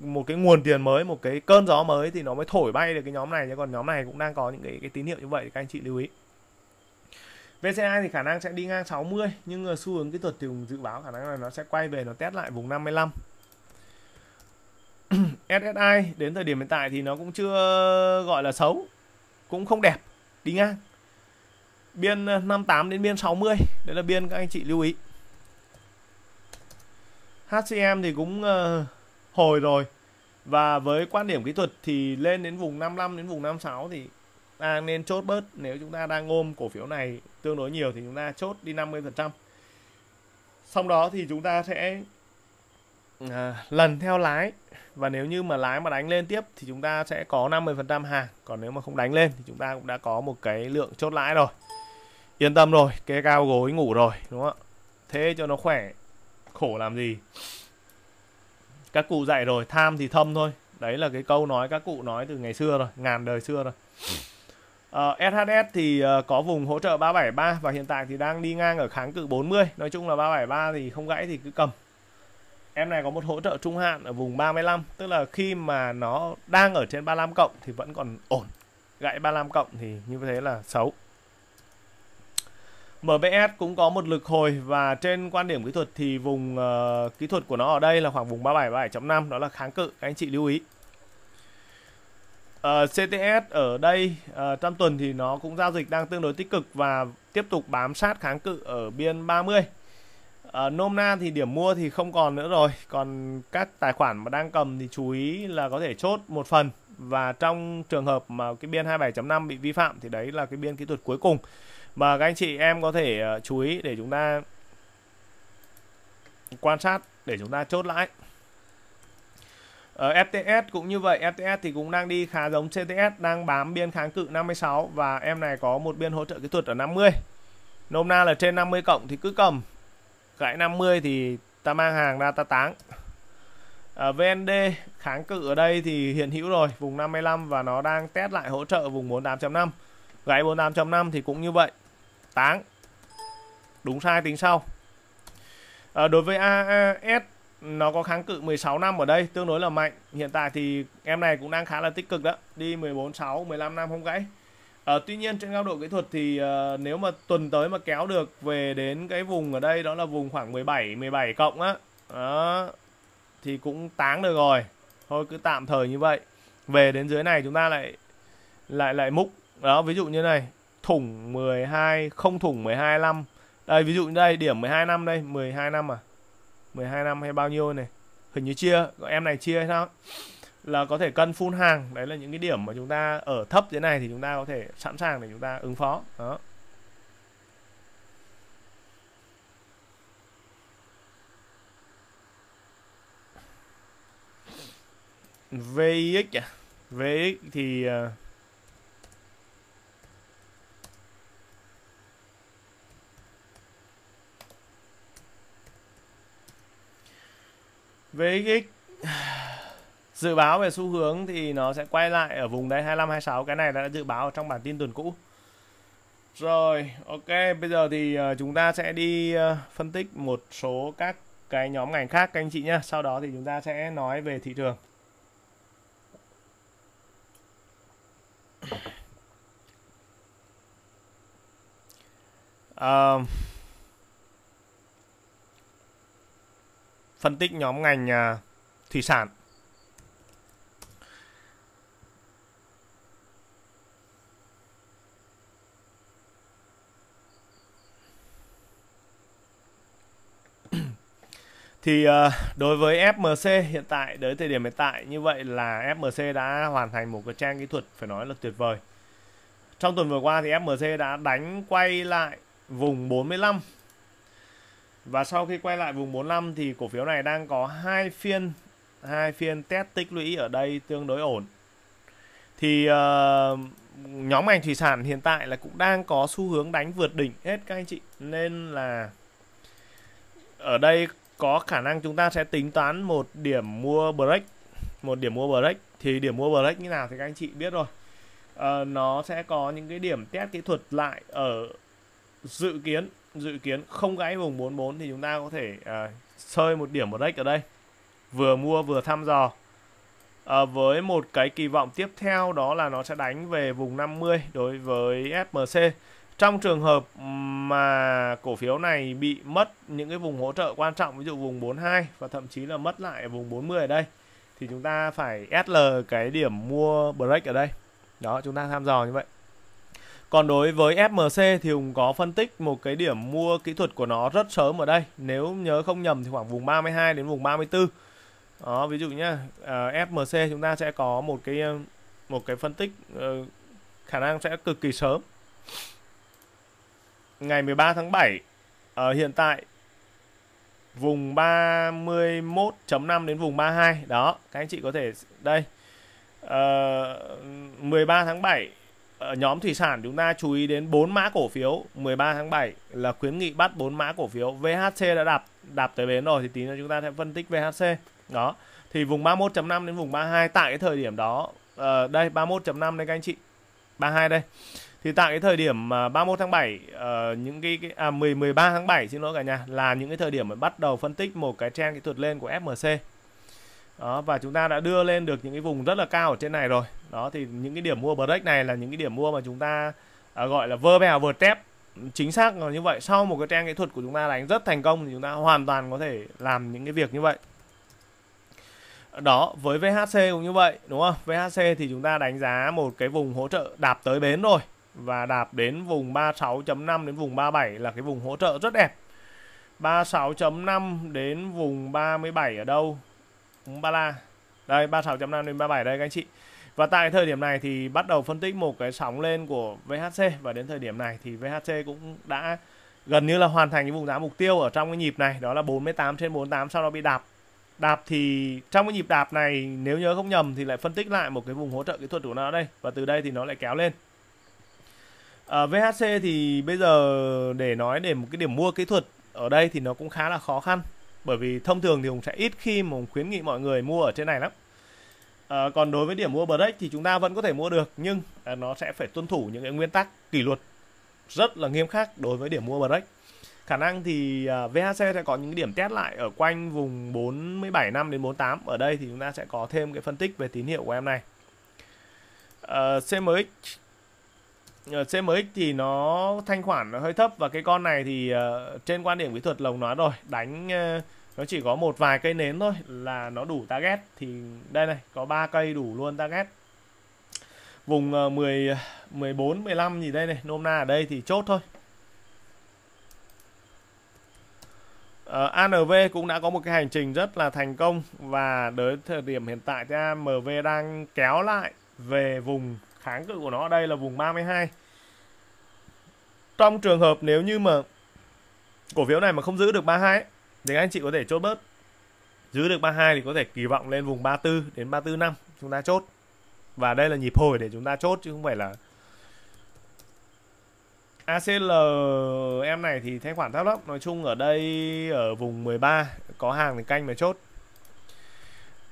một cái nguồn tiền mới một cái cơn gió mới thì nó mới thổi bay được cái nhóm này chứ còn nhóm này cũng đang có những cái, cái tín hiệu như vậy thì các anh chị lưu ý VCA thì khả năng sẽ đi ngang 60 nhưng xu hướng kỹ thuật thì dự báo khả năng là nó sẽ quay về nó test lại vùng 55 SSI đến thời điểm hiện tại thì nó cũng chưa gọi là xấu cũng không đẹp đi ngang biên 58 ờ, đến biên 60 đấy là biên các anh chị lưu ý HCM thì cũng ờ, hồi rồi và với quan điểm kỹ thuật thì lên đến vùng 55 đến vùng 56 thì ta nên chốt bớt nếu chúng ta đang ôm cổ phiếu này tương đối nhiều thì chúng ta chốt đi 50% xong đó thì chúng ta sẽ à, lần theo lái và nếu như mà lái mà đánh lên tiếp thì chúng ta sẽ có 50% hàng còn nếu mà không đánh lên thì chúng ta cũng đã có một cái lượng chốt lãi rồi yên tâm rồi kê cao gối ngủ rồi đúng không thế cho nó khỏe khổ làm gì các cụ dạy rồi tham thì thâm thôi đấy là cái câu nói các cụ nói từ ngày xưa rồi ngàn đời xưa rồi Uh, ờ, SHS thì uh, có vùng hỗ trợ 373 và hiện tại thì đang đi ngang ở kháng cự 40. Nói chung là 373 thì không gãy thì cứ cầm. Em này có một hỗ trợ trung hạn ở vùng 35, tức là khi mà nó đang ở trên 35 cộng thì vẫn còn ổn. Gãy 35 cộng thì như thế là xấu. MBS cũng có một lực hồi và trên quan điểm kỹ thuật thì vùng uh, kỹ thuật của nó ở đây là khoảng vùng 37 37.5 đó là kháng cự các anh chị lưu ý. Uh, ờ, CTS ở đây uh, trong tuần thì nó cũng giao dịch đang tương đối tích cực và tiếp tục bám sát kháng cự ở biên 30. Uh, ờ, nôm na thì điểm mua thì không còn nữa rồi, còn các tài khoản mà đang cầm thì chú ý là có thể chốt một phần và trong trường hợp mà cái biên 27.5 bị vi phạm thì đấy là cái biên kỹ thuật cuối cùng mà các anh chị em có thể chú ý để chúng ta quan sát để chúng ta chốt lãi. Ở ờ, FTS cũng như vậy, FTS thì cũng đang đi khá giống CTS, đang bám biên kháng cự 56 và em này có một biên hỗ trợ kỹ thuật ở 50. Nôm na là trên 50 cộng thì cứ cầm. Gãy 50 thì ta mang hàng ra ta táng. Ở ờ, VND kháng cự ở đây thì hiện hữu rồi, vùng 55 và nó đang test lại hỗ trợ vùng 48.5. Gãy 48.5 thì cũng như vậy. Táng. Đúng sai tính sau. À, đối với AS nó có kháng cự 16 năm ở đây tương đối là mạnh hiện tại thì em này cũng đang khá là tích cực đó đi 14 6 15 năm không gãy à, tuy nhiên trên góc độ kỹ thuật thì à, nếu mà tuần tới mà kéo được về đến cái vùng ở đây đó là vùng khoảng 17 17 cộng á đó, thì cũng táng được rồi thôi cứ tạm thời như vậy về đến dưới này chúng ta lại lại lại múc đó ví dụ như này thủng 12 không thủng 12 năm đây ví dụ như đây điểm 12 năm đây 12 năm à 12 năm hay bao nhiêu này hình như chia em này chia hay sao là có thể cân full hàng đấy là những cái điểm mà chúng ta ở thấp thế này thì chúng ta có thể sẵn sàng để chúng ta ứng phó đó VX à VX thì uh, với cái dự báo về xu hướng thì nó sẽ quay lại ở vùng đấy 25 26 cái này đã dự báo trong bản tin tuần cũ. Rồi, ok, bây giờ thì ờ, chúng ta sẽ đi ờ, phân tích một số các cái nhóm ngành khác các anh chị nhá Sau đó thì chúng ta sẽ nói về thị trường. Um, uh phân tích nhóm ngành à, thủy sản. thì à, đối với FMC hiện tại đến thời điểm hiện tại như vậy là FMC đã hoàn thành một cái trang kỹ thuật phải nói là tuyệt vời. Trong tuần vừa qua thì FMC đã đánh quay lại vùng 45 và sau khi quay lại vùng 45 thì cổ phiếu này đang có hai phiên hai phiên test tích lũy ở đây tương đối ổn. Thì uh, nhóm ngành thủy sản hiện tại là cũng đang có xu hướng đánh vượt đỉnh hết các anh chị nên là ở đây có khả năng chúng ta sẽ tính toán một điểm mua break một điểm mua break thì điểm mua break như nào thì các anh chị biết rồi à, nó sẽ có những cái điểm test kỹ thuật lại ở dự kiến dự kiến không gãy vùng 44 thì chúng ta có thể à, sơi một điểm một break ở đây vừa mua vừa thăm dò à, với một cái kỳ vọng tiếp theo đó là nó sẽ đánh về vùng 50 đối với SMC trong trường hợp mà cổ phiếu này bị mất những cái vùng hỗ trợ quan trọng ví dụ vùng 42 và thậm chí là mất lại vùng 40 ở đây thì chúng ta phải SL cái điểm mua break ở đây đó chúng ta tham dò như vậy còn đối với FMC thì Hùng có phân tích một cái điểm mua kỹ thuật của nó rất sớm ở đây. Nếu nhớ không nhầm thì khoảng vùng 32 đến vùng 34. Đó, ví dụ nhá, à, FMC chúng ta sẽ có một cái ờ, một cái phân tích ờ, khả năng sẽ cực kỳ sớm. Ngày 13 tháng 7 ở ờ, hiện tại vùng 31.5 đến vùng 32 đó các anh chị có thể đây uh, 13 tháng 7 ở ờ, nhóm thủy sản chúng ta chú ý đến bốn mã cổ phiếu 13 tháng 7 là khuyến nghị bắt bốn mã cổ phiếu VHC đã đạp đạp tới bến rồi thì tí nữa chúng ta sẽ phân tích VHC đó thì vùng 31.5 đến vùng 32 tại cái thời điểm đó uh, đây 31.5 đây các anh chị 32 đây thì tại cái thời điểm 31 tháng 7 uh, ờ, những cái, cái à 10 13 tháng 7 xin lỗi cả nhà là những cái thời điểm mà bắt đầu phân tích một cái trang kỹ thuật lên của FMC đó và chúng ta đã đưa lên được những cái vùng rất là cao ở trên này rồi đó thì những cái điểm mua break này là những cái điểm mua mà chúng ta à, gọi là vơ bèo vượt tép chính xác là như vậy sau một cái trang kỹ thuật của chúng ta đánh rất thành công thì chúng ta hoàn toàn có thể làm những cái việc như vậy đó với VHC cũng như vậy đúng không VHC thì chúng ta đánh giá một cái vùng hỗ trợ đạp tới bến rồi và đạp đến vùng 36.5 đến vùng 37 là cái vùng hỗ trợ rất đẹp 36.5 đến vùng 37 ở đâu Umbala đây 36.5 đến 37 đây các anh chị và tại thời điểm này thì bắt đầu phân tích một cái sóng lên của VHC và đến thời điểm này thì VHC cũng đã gần như là hoàn thành cái vùng giá mục tiêu ở trong cái nhịp này đó là 48 trên 48 sau đó bị đạp đạp thì trong cái nhịp đạp này nếu nhớ không nhầm thì lại phân tích lại một cái vùng hỗ trợ kỹ thuật của nó đây và từ đây thì nó lại kéo lên à, ờ, VHC thì bây giờ để nói để một cái điểm mua kỹ thuật ở đây thì nó cũng khá là khó khăn bởi vì thông thường thì hùng sẽ ít khi mà khuyến nghị mọi người mua ở trên này lắm À, còn đối với điểm mua break thì chúng ta vẫn có thể mua được nhưng à, nó sẽ phải tuân thủ những cái nguyên tắc kỷ luật rất là nghiêm khắc đối với điểm mua break. Khả năng thì à, VHC sẽ có những điểm test lại ở quanh vùng 47 năm đến 48. Ở đây thì chúng ta sẽ có thêm cái phân tích về tín hiệu của em này. À, ờ, CMX ở ờ, CMX thì nó thanh khoản nó hơi thấp và cái con này thì uh, trên quan điểm kỹ thuật lồng nói rồi đánh uh, nó chỉ có một vài cây nến thôi là nó đủ target thì đây này có ba cây đủ luôn target vùng 10 14 15 gì đây này nôm na ở đây thì chốt thôi Uh, ờ, ANV cũng đã có một cái hành trình rất là thành công và đến thời điểm hiện tại thì AMV đang kéo lại về vùng kháng cự của nó đây là vùng 32. Trong trường hợp nếu như mà cổ phiếu này mà không giữ được 32 ấy, thì các anh chị có thể chốt bớt giữ được 32 thì có thể kỳ vọng lên vùng 34 đến năm chúng ta chốt và đây là nhịp hồi để chúng ta chốt chứ không phải là ACL em này thì thanh khoản thấp lắm nói chung ở đây ở vùng 13 có hàng thì canh mà chốt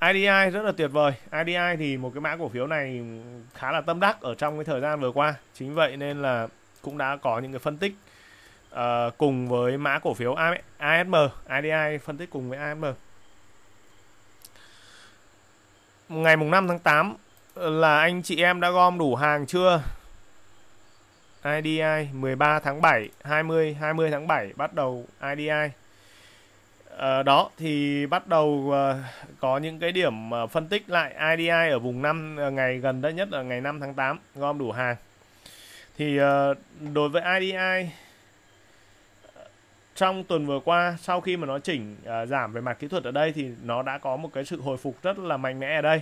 IDI rất là tuyệt vời IDI thì một cái mã cổ phiếu này khá là tâm đắc ở trong cái thời gian vừa qua chính vậy nên là cũng đã có những cái phân tích uh, cùng với mã cổ phiếu ASM, IDI phân tích cùng với ASM. Ngày mùng 5 tháng 8 ờ, là anh chị em đã gom đủ hàng chưa? IDI 13 tháng 7, 20 20 tháng 7 bắt đầu IDI. À, ờ, đó thì bắt đầu à, có những cái điểm à, phân tích lại IDI ở vùng 5 à, ngày gần đây nhất là ngày 5 tháng 8 gom đủ hàng. Thì à, đối với IDI trong tuần vừa qua sau khi mà nó chỉnh uh, giảm về mặt kỹ thuật ở đây thì nó đã có một cái sự hồi phục rất là mạnh mẽ ở đây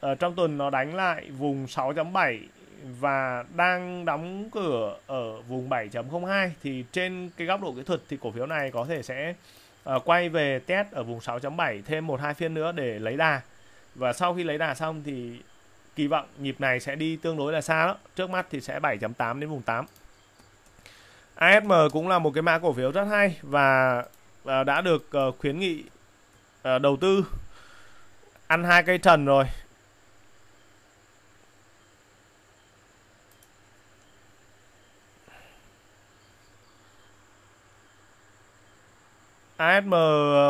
ở ờ, trong tuần nó đánh lại vùng 6.7 và đang đóng cửa ở vùng 7.02 thì trên cái góc độ kỹ thuật thì cổ phiếu này có thể sẽ uh, quay về test ở vùng 6.7 thêm một hai phiên nữa để lấy đà và sau khi lấy đà xong thì kỳ vọng nhịp này sẽ đi tương đối là xa đó trước mắt thì sẽ 7.8 đến vùng 8 ASM cũng là một cái mã cổ phiếu rất hay và à, đã được ờ, khuyến nghị ờ, đầu tư ăn hai cây trần rồi ASM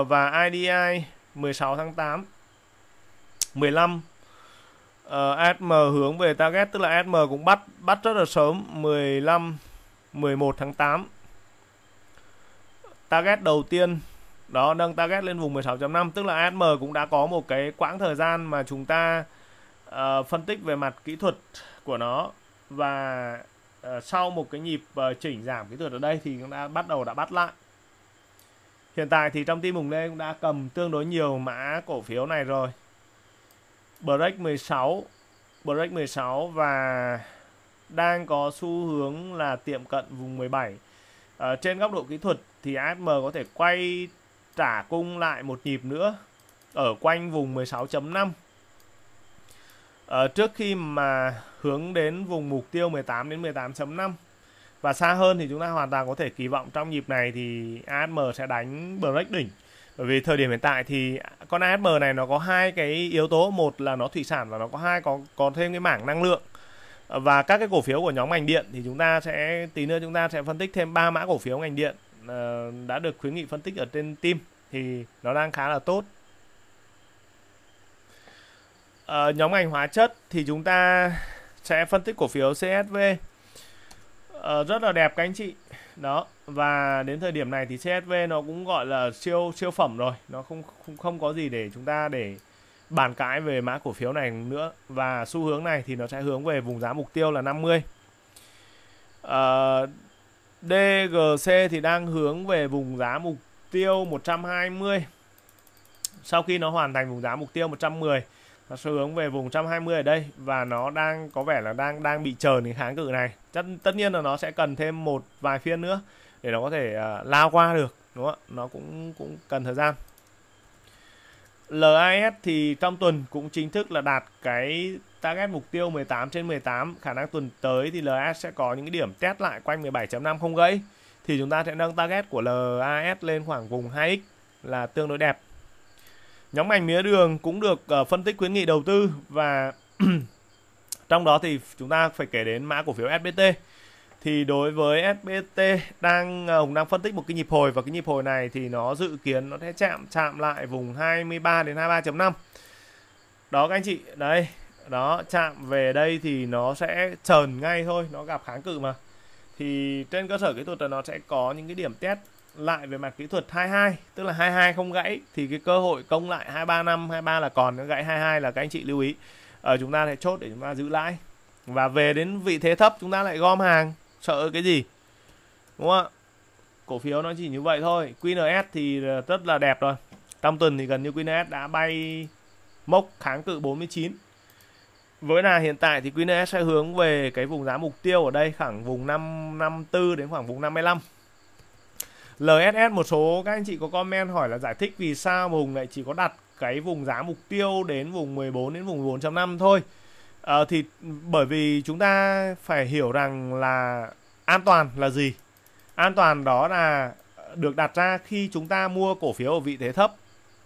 và IDI 16 tháng 8 15 uh, ASM hướng về target tức là ASM cũng bắt bắt rất là sớm 15 11 tháng 8 target đầu tiên đó nâng target lên vùng 16.5 tức là ASM cũng đã có một cái quãng thời gian mà chúng ta uh, phân tích về mặt kỹ thuật của nó và uh, sau một cái nhịp uh, chỉnh giảm kỹ thuật ở đây thì cũng đã bắt đầu đã bắt lại hiện tại thì trong team mùng lên cũng đã cầm tương đối nhiều mã cổ phiếu này rồi break 16 break 16 và đang có xu hướng là tiệm cận vùng 17 à, ờ, trên góc độ kỹ thuật thì ASM có thể quay trả cung lại một nhịp nữa ở quanh vùng 16.5 à, ờ, trước khi mà hướng đến vùng mục tiêu 18 đến 18.5 và xa hơn thì chúng ta hoàn toàn có thể kỳ vọng trong nhịp này thì ASM sẽ đánh break đỉnh bởi vì thời điểm hiện tại thì con ASM này nó có hai cái yếu tố một là nó thủy sản và nó có hai có có thêm cái mảng năng lượng và các cái cổ phiếu của nhóm ngành điện thì chúng ta sẽ tí nữa chúng ta sẽ phân tích thêm ba mã cổ phiếu ngành điện ờ, đã được khuyến nghị phân tích ở trên team thì nó đang khá là tốt à, nhóm ngành hóa chất thì chúng ta sẽ phân tích cổ phiếu CSV ờ, rất là đẹp các anh chị đó và đến thời điểm này thì CSV nó cũng gọi là siêu siêu phẩm rồi nó không không không có gì để chúng ta để bàn cãi về mã cổ phiếu này nữa và xu hướng này thì nó sẽ hướng về vùng giá mục tiêu là 50. Uh, DGC thì đang hướng về vùng giá mục tiêu 120. Sau khi nó hoàn thành vùng giá mục tiêu 110, nó sẽ hướng về vùng 120 ở đây và nó đang có vẻ là đang đang bị chờ đến kháng cự này. Chắc tất nhiên là nó sẽ cần thêm một vài phiên nữa để nó có thể uh, lao qua được, đúng không ạ? Nó cũng cũng cần thời gian. LIS thì trong tuần cũng chính thức là đạt cái target mục tiêu 18 trên 18 khả năng tuần tới thì LIS sẽ có những cái điểm test lại quanh 17.5 không gãy thì chúng ta sẽ nâng target của LIS lên khoảng vùng 2x là tương đối đẹp nhóm ngành mía đường cũng được uh, phân tích khuyến nghị đầu tư và trong đó thì chúng ta phải kể đến mã cổ phiếu SBT thì đối với SBT đang à, Hùng đang phân tích một cái nhịp hồi và cái nhịp hồi này thì nó dự kiến nó sẽ chạm chạm lại vùng 23 đến 23.5 đó các anh chị đấy đó chạm về đây thì nó sẽ trần ngay thôi nó gặp kháng cự mà thì trên cơ sở kỹ thuật là nó sẽ có những cái điểm test lại về mặt kỹ thuật 22 tức là 22 không gãy thì cái cơ hội công lại 23 năm 23 là còn nó gãy 22 là các anh chị lưu ý ở ờ, chúng ta sẽ chốt để chúng ta giữ lãi và về đến vị thế thấp chúng ta lại gom hàng sợ cái gì đúng không ạ cổ phiếu nó chỉ như vậy thôi QNS thì ờ, rất là đẹp rồi trong tuần thì gần như QNS đã bay mốc kháng cự 49 với là hiện tại thì QNS sẽ hướng về cái vùng giá mục tiêu ở đây khoảng vùng 554 đến khoảng vùng 55 LSS một số các anh chị có comment hỏi là giải thích vì sao mà Hùng lại chỉ có đặt cái vùng giá mục tiêu đến vùng 14 đến vùng 4.5 thôi à, thì bởi vì chúng ta phải hiểu rằng là an toàn là gì an toàn đó là được đặt ra khi chúng ta mua cổ phiếu ở vị thế thấp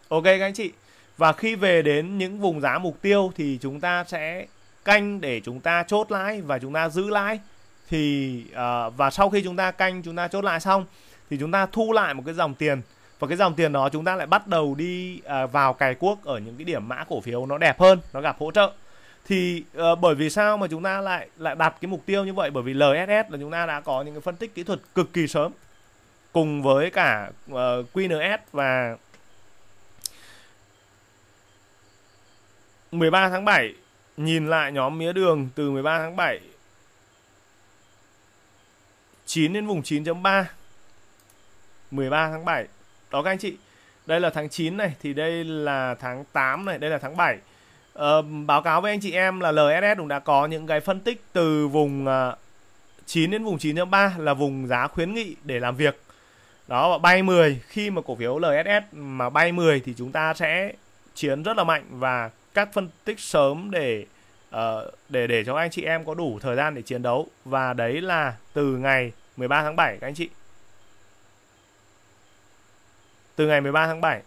ok các anh chị và khi về đến những vùng giá mục tiêu thì chúng ta sẽ canh để chúng ta chốt lãi và chúng ta giữ lãi thì uh, và sau khi chúng ta canh chúng ta chốt lại xong thì chúng ta thu lại một cái dòng tiền và cái dòng tiền đó chúng ta lại bắt đầu đi uh, vào cài cuốc ở những cái điểm mã cổ phiếu nó đẹp hơn nó gặp hỗ trợ thì uh, bởi vì sao mà chúng ta lại lại đặt cái mục tiêu như vậy bởi vì LSS là chúng ta đã có những cái phân tích kỹ thuật cực kỳ sớm cùng với cả uh, ờ, QNS và 13 tháng 7 nhìn lại nhóm mía đường từ 13 tháng 7 9 đến vùng 9.3 13 tháng 7 đó các anh chị đây là tháng 9 này thì đây là tháng 8 này đây là tháng 7 Uh, báo cáo với anh chị em là LSS cũng đã có những cái phân tích từ vùng uh, à, 9 đến vùng 9.3 là vùng giá khuyến nghị để làm việc. Đó và bay 10 khi mà cổ phiếu LSS mà bay 10 thì chúng ta sẽ chiến rất là mạnh và các phân tích sớm để uh, để để cho anh chị em có đủ thời gian để chiến đấu và đấy là từ ngày 13 tháng 7 các anh chị. Từ ngày 13 tháng 7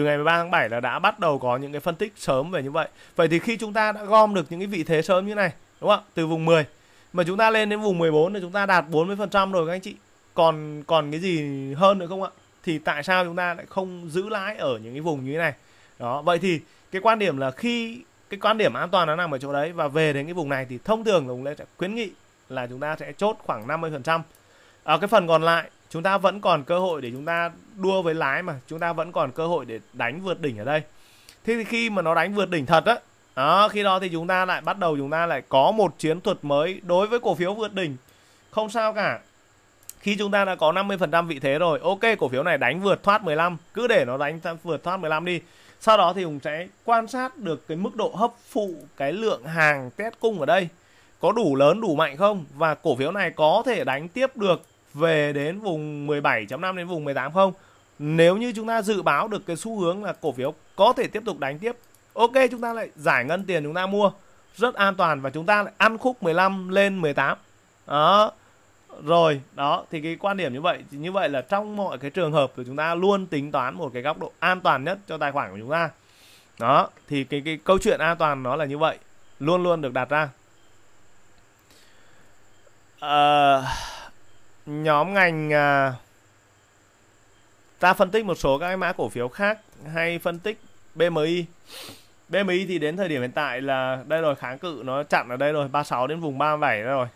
từ ngày 13 tháng 7 là đã bắt đầu có những cái phân tích sớm về như vậy vậy thì khi chúng ta đã gom được những cái vị thế sớm như này đúng không từ vùng 10 mà chúng ta lên đến vùng 14 thì chúng ta đạt 40% rồi các anh chị còn còn cái gì hơn nữa không ạ thì tại sao chúng ta lại không giữ lãi ở những cái vùng như thế này đó vậy thì cái quan điểm là khi cái quan điểm an toàn nó nằm ở chỗ đấy và về đến cái vùng này thì thông thường là ông lê sẽ khuyến nghị là chúng ta sẽ chốt khoảng 50% ở à, cái phần còn lại chúng ta vẫn còn cơ hội để chúng ta đua với lái mà chúng ta vẫn còn cơ hội để đánh vượt đỉnh ở đây thế thì khi mà nó đánh vượt đỉnh thật á đó, khi đó thì chúng ta lại bắt đầu chúng ta lại có một chiến thuật mới đối với cổ phiếu vượt đỉnh không sao cả khi chúng ta đã có 50% vị thế rồi ok cổ phiếu này đánh vượt thoát 15 cứ để nó đánh vượt thoát 15 đi sau đó thì chúng sẽ quan sát được cái mức độ hấp phụ cái lượng hàng test cung ở đây có đủ lớn đủ mạnh không và cổ phiếu này có thể đánh tiếp được về đến vùng 17.5 đến vùng 18 không nếu như chúng ta dự báo được cái xu hướng là cổ phiếu có thể tiếp tục đánh tiếp ok chúng ta lại giải ngân tiền chúng ta mua rất an toàn và chúng ta lại ăn khúc 15 lên 18 đó rồi đó thì cái quan điểm như vậy như vậy là trong mọi cái trường hợp thì chúng ta luôn tính toán một cái góc độ an toàn nhất cho tài khoản của chúng ta đó thì cái cái câu chuyện an toàn nó là như vậy luôn luôn được đặt ra uh, nhóm ngành à, ta phân tích một số các mã cổ phiếu khác hay phân tích BMI BMI thì đến thời điểm hiện tại là đây rồi kháng cự nó chặn ở đây rồi 36 đến vùng 37 đây rồi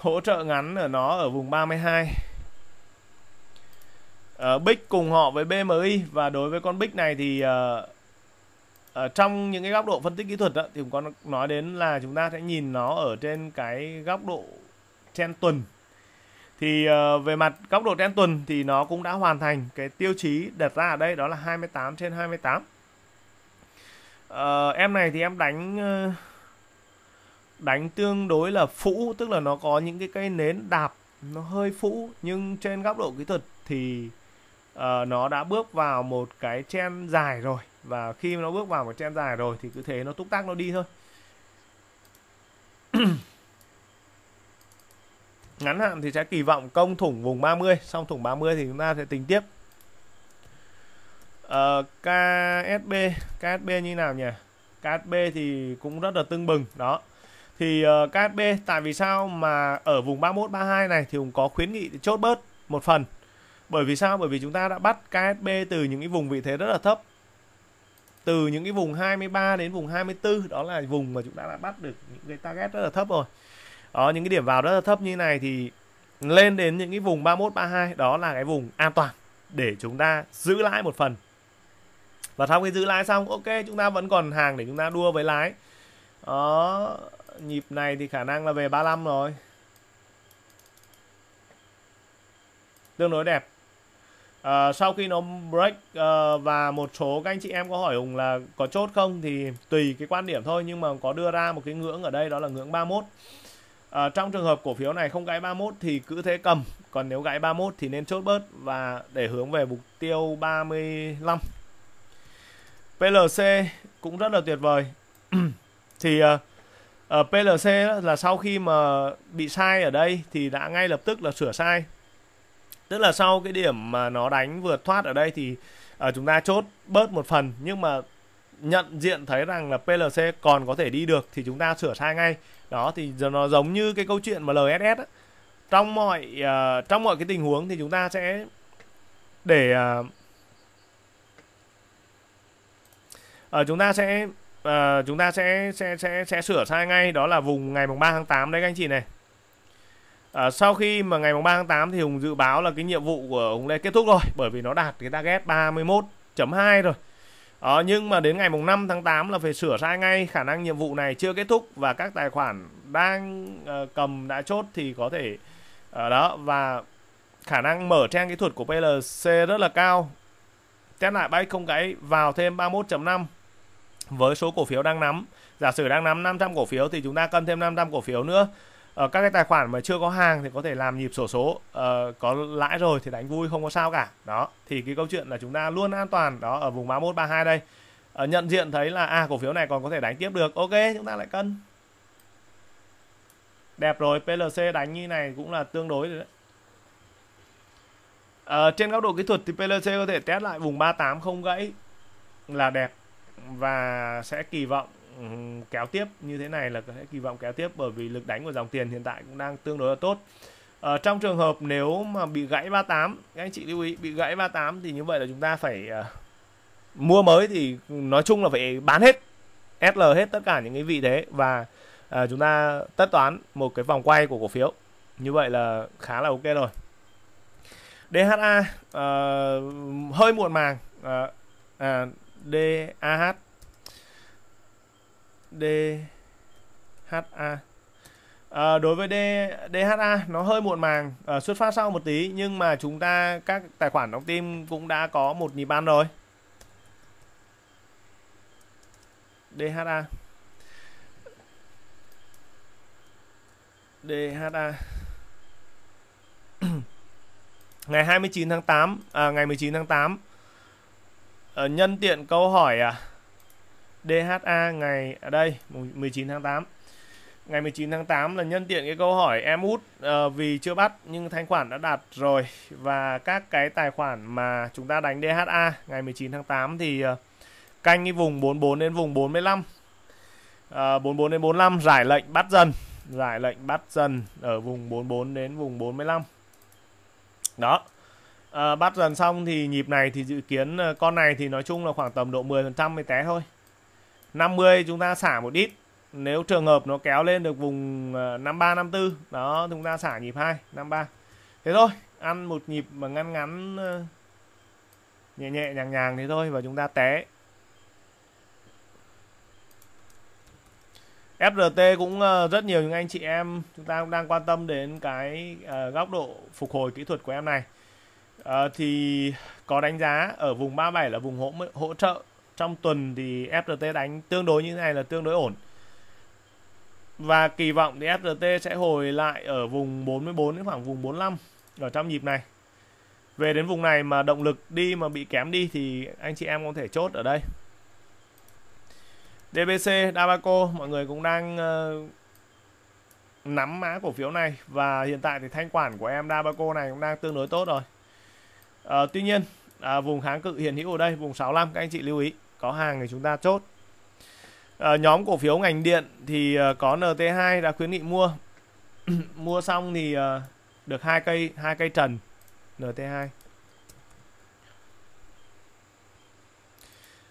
hỗ trợ ngắn ở nó ở vùng 32 uh, Big cùng họ với BMI và đối với con Big này thì uh, ờ, ở ờ, trong những cái góc độ phân tích kỹ thuật đó, thì cũng có nói đến là chúng ta sẽ nhìn nó ở trên cái góc độ chen tuần thì uh, về mặt góc độ chen tuần thì nó cũng đã hoàn thành cái tiêu chí đặt ra ở đây đó là 28 trên 28 uh, ờ, em này thì em đánh ờ, đánh tương đối là phũ tức là nó có những cái cây nến đạp nó hơi phũ nhưng trên góc độ kỹ thuật thì uh, nó đã bước vào một cái chen dài rồi và khi nó bước vào một chen dài rồi thì cứ thế nó túc tác nó đi thôi ngắn hạn thì sẽ kỳ vọng công thủng vùng 30 xong thủng 30 thì chúng ta sẽ tính tiếp uh, ờ, KSB KSB như nào nhỉ KSB thì cũng rất là tương bừng đó thì uh, ờ, KSB tại vì sao mà ở vùng 31 32 này thì cũng có khuyến nghị chốt bớt một phần bởi vì sao bởi vì chúng ta đã bắt KSB từ những cái vùng vị thế rất là thấp từ những cái vùng 23 đến vùng 24 đó là vùng mà chúng ta đã bắt được những cái target rất là thấp rồi đó những cái điểm vào rất là thấp như này thì lên đến những cái vùng 31 32 đó là cái vùng an toàn để chúng ta giữ lãi một phần và sau khi giữ lãi xong ok chúng ta vẫn còn hàng để chúng ta đua với lãi đó nhịp này thì khả năng là về 35 rồi tương đối đẹp à, sau khi nó break à, và một số các anh chị em có hỏi Hùng là có chốt không thì tùy cái quan điểm thôi nhưng mà có đưa ra một cái ngưỡng ở đây đó là ngưỡng 31 À, trong trường hợp cổ phiếu này không gãy 31 thì cứ thế cầm, còn nếu gãy 31 thì nên chốt bớt và để hướng về mục tiêu 35. PLC cũng rất là tuyệt vời. thì uh, à, à, PLC là sau khi mà bị sai ở đây thì đã ngay lập tức là sửa sai. Tức là sau cái điểm mà nó đánh vượt thoát ở đây thì uh, chúng ta chốt bớt một phần nhưng mà nhận diện thấy rằng là PLC còn có thể đi được thì chúng ta sửa sai ngay đó thì giờ nó giống như cái câu chuyện mà LSS á. trong mọi uh, trong mọi cái tình huống thì chúng ta sẽ để uh, uh, chúng ta sẽ uh, chúng ta sẽ sẽ sẽ sẽ sửa sai ngay đó là vùng ngày mùng 3 tháng 8 đấy các anh chị này À, sau khi mà ngày 3 tháng 8 thì Hùng dự báo là cái nhiệm vụ của Hùng đây kết thúc rồi bởi vì nó đạt cái target 31.2 rồi. Ờ, nhưng mà đến ngày mùng 5 tháng 8 là phải sửa sai ngay khả năng nhiệm vụ này chưa kết thúc và các tài khoản đang uh, cầm đã chốt thì có thể ở ờ, uh, đó và khả năng mở trang kỹ thuật của PLC rất là cao test lại bay không gãy vào thêm 31.5 với số cổ phiếu đang nắm giả sử đang nắm 500 cổ phiếu thì chúng ta cân thêm 500 cổ phiếu nữa uh, các cái tài khoản mà chưa có hàng thì có thể làm nhịp sổ số uh, có lãi rồi thì đánh vui không có sao cả đó thì cái câu chuyện là chúng ta luôn an toàn đó ở vùng mã 132 đây uh, nhận diện thấy là à cổ phiếu này còn có thể đánh tiếp được ok chúng ta lại cân đẹp rồi PLC đánh như này cũng là tương đối rồi đấy uh, trên góc độ kỹ thuật thì PLC có thể test lại vùng 38 không gãy là đẹp và sẽ kỳ vọng kéo tiếp như thế này là có thể kỳ vọng kéo tiếp bởi vì lực đánh của dòng tiền hiện tại cũng đang tương đối là tốt ở ờ, trong trường hợp nếu mà bị gãy 38 các anh chị lưu ý bị gãy 38 thì như vậy là chúng ta phải uh, mua mới thì nói chung là phải bán hết SL hết tất cả những cái vị thế và uh, chúng ta tất toán một cái vòng quay của cổ phiếu như vậy là khá là ok rồi DHA uh, hơi muộn màng uh, uh, DAH DHA à, đối với D, DHA nó hơi muộn màng à, xuất phát sau một tí nhưng mà chúng ta các tài khoản đóng tim cũng đã có một nhịp ban rồi DHA DHA ngày 29 tháng 8 à, ngày 19 tháng 8 à, ờ, nhân tiện câu hỏi à DHA ngày ở đây 19 tháng 8 ngày 19 tháng 8 là nhân tiện cái câu hỏi em út uh, vì chưa bắt nhưng thanh khoản đã đạt rồi và các cái tài khoản mà chúng ta đánh DHA ngày 19 tháng 8 thì uh, canh cái vùng 44 đến vùng 45 uh, 44 đến 45 giải lệnh bắt dần giải lệnh bắt dần ở vùng 44 đến vùng 45 đó uh, bắt dần xong thì nhịp này thì dự kiến uh, con này thì nói chung là khoảng tầm độ 10 phần trăm mới té thôi 50 chúng ta xả một ít nếu trường hợp nó kéo lên được vùng 53 ờ, 54 đó chúng ta xả nhịp 2 53 thế thôi ăn một nhịp mà ngắn ngắn ờ, nhẹ nhẹ nhàng nhàng thế thôi và chúng ta té FRT cũng ờ, rất nhiều những anh chị em chúng ta cũng đang quan tâm đến cái góc độ phục hồi kỹ thuật của em này thì có đánh giá ở vùng 37 là vùng hỗ, hỗ trợ trong tuần thì FRT đánh tương đối như thế này là tương đối ổn và kỳ vọng thì FRT sẽ hồi lại ở vùng 44 đến khoảng vùng 45 ở trong nhịp này về đến vùng này mà động lực đi mà bị kém đi thì anh chị em có thể chốt ở đây DBC, Dabaco mọi người cũng đang uh, nắm mã cổ phiếu này và hiện tại thì thanh quản của em Dabaco này cũng đang tương đối tốt rồi. Uh, tuy nhiên uh, vùng kháng cự hiện hữu ở đây vùng 65 các anh chị lưu ý có hàng thì chúng ta chốt à, nhóm cổ phiếu ngành điện thì ờ, có NT2 đã khuyến nghị mua mua xong thì ờ, được hai cây hai cây trần NT2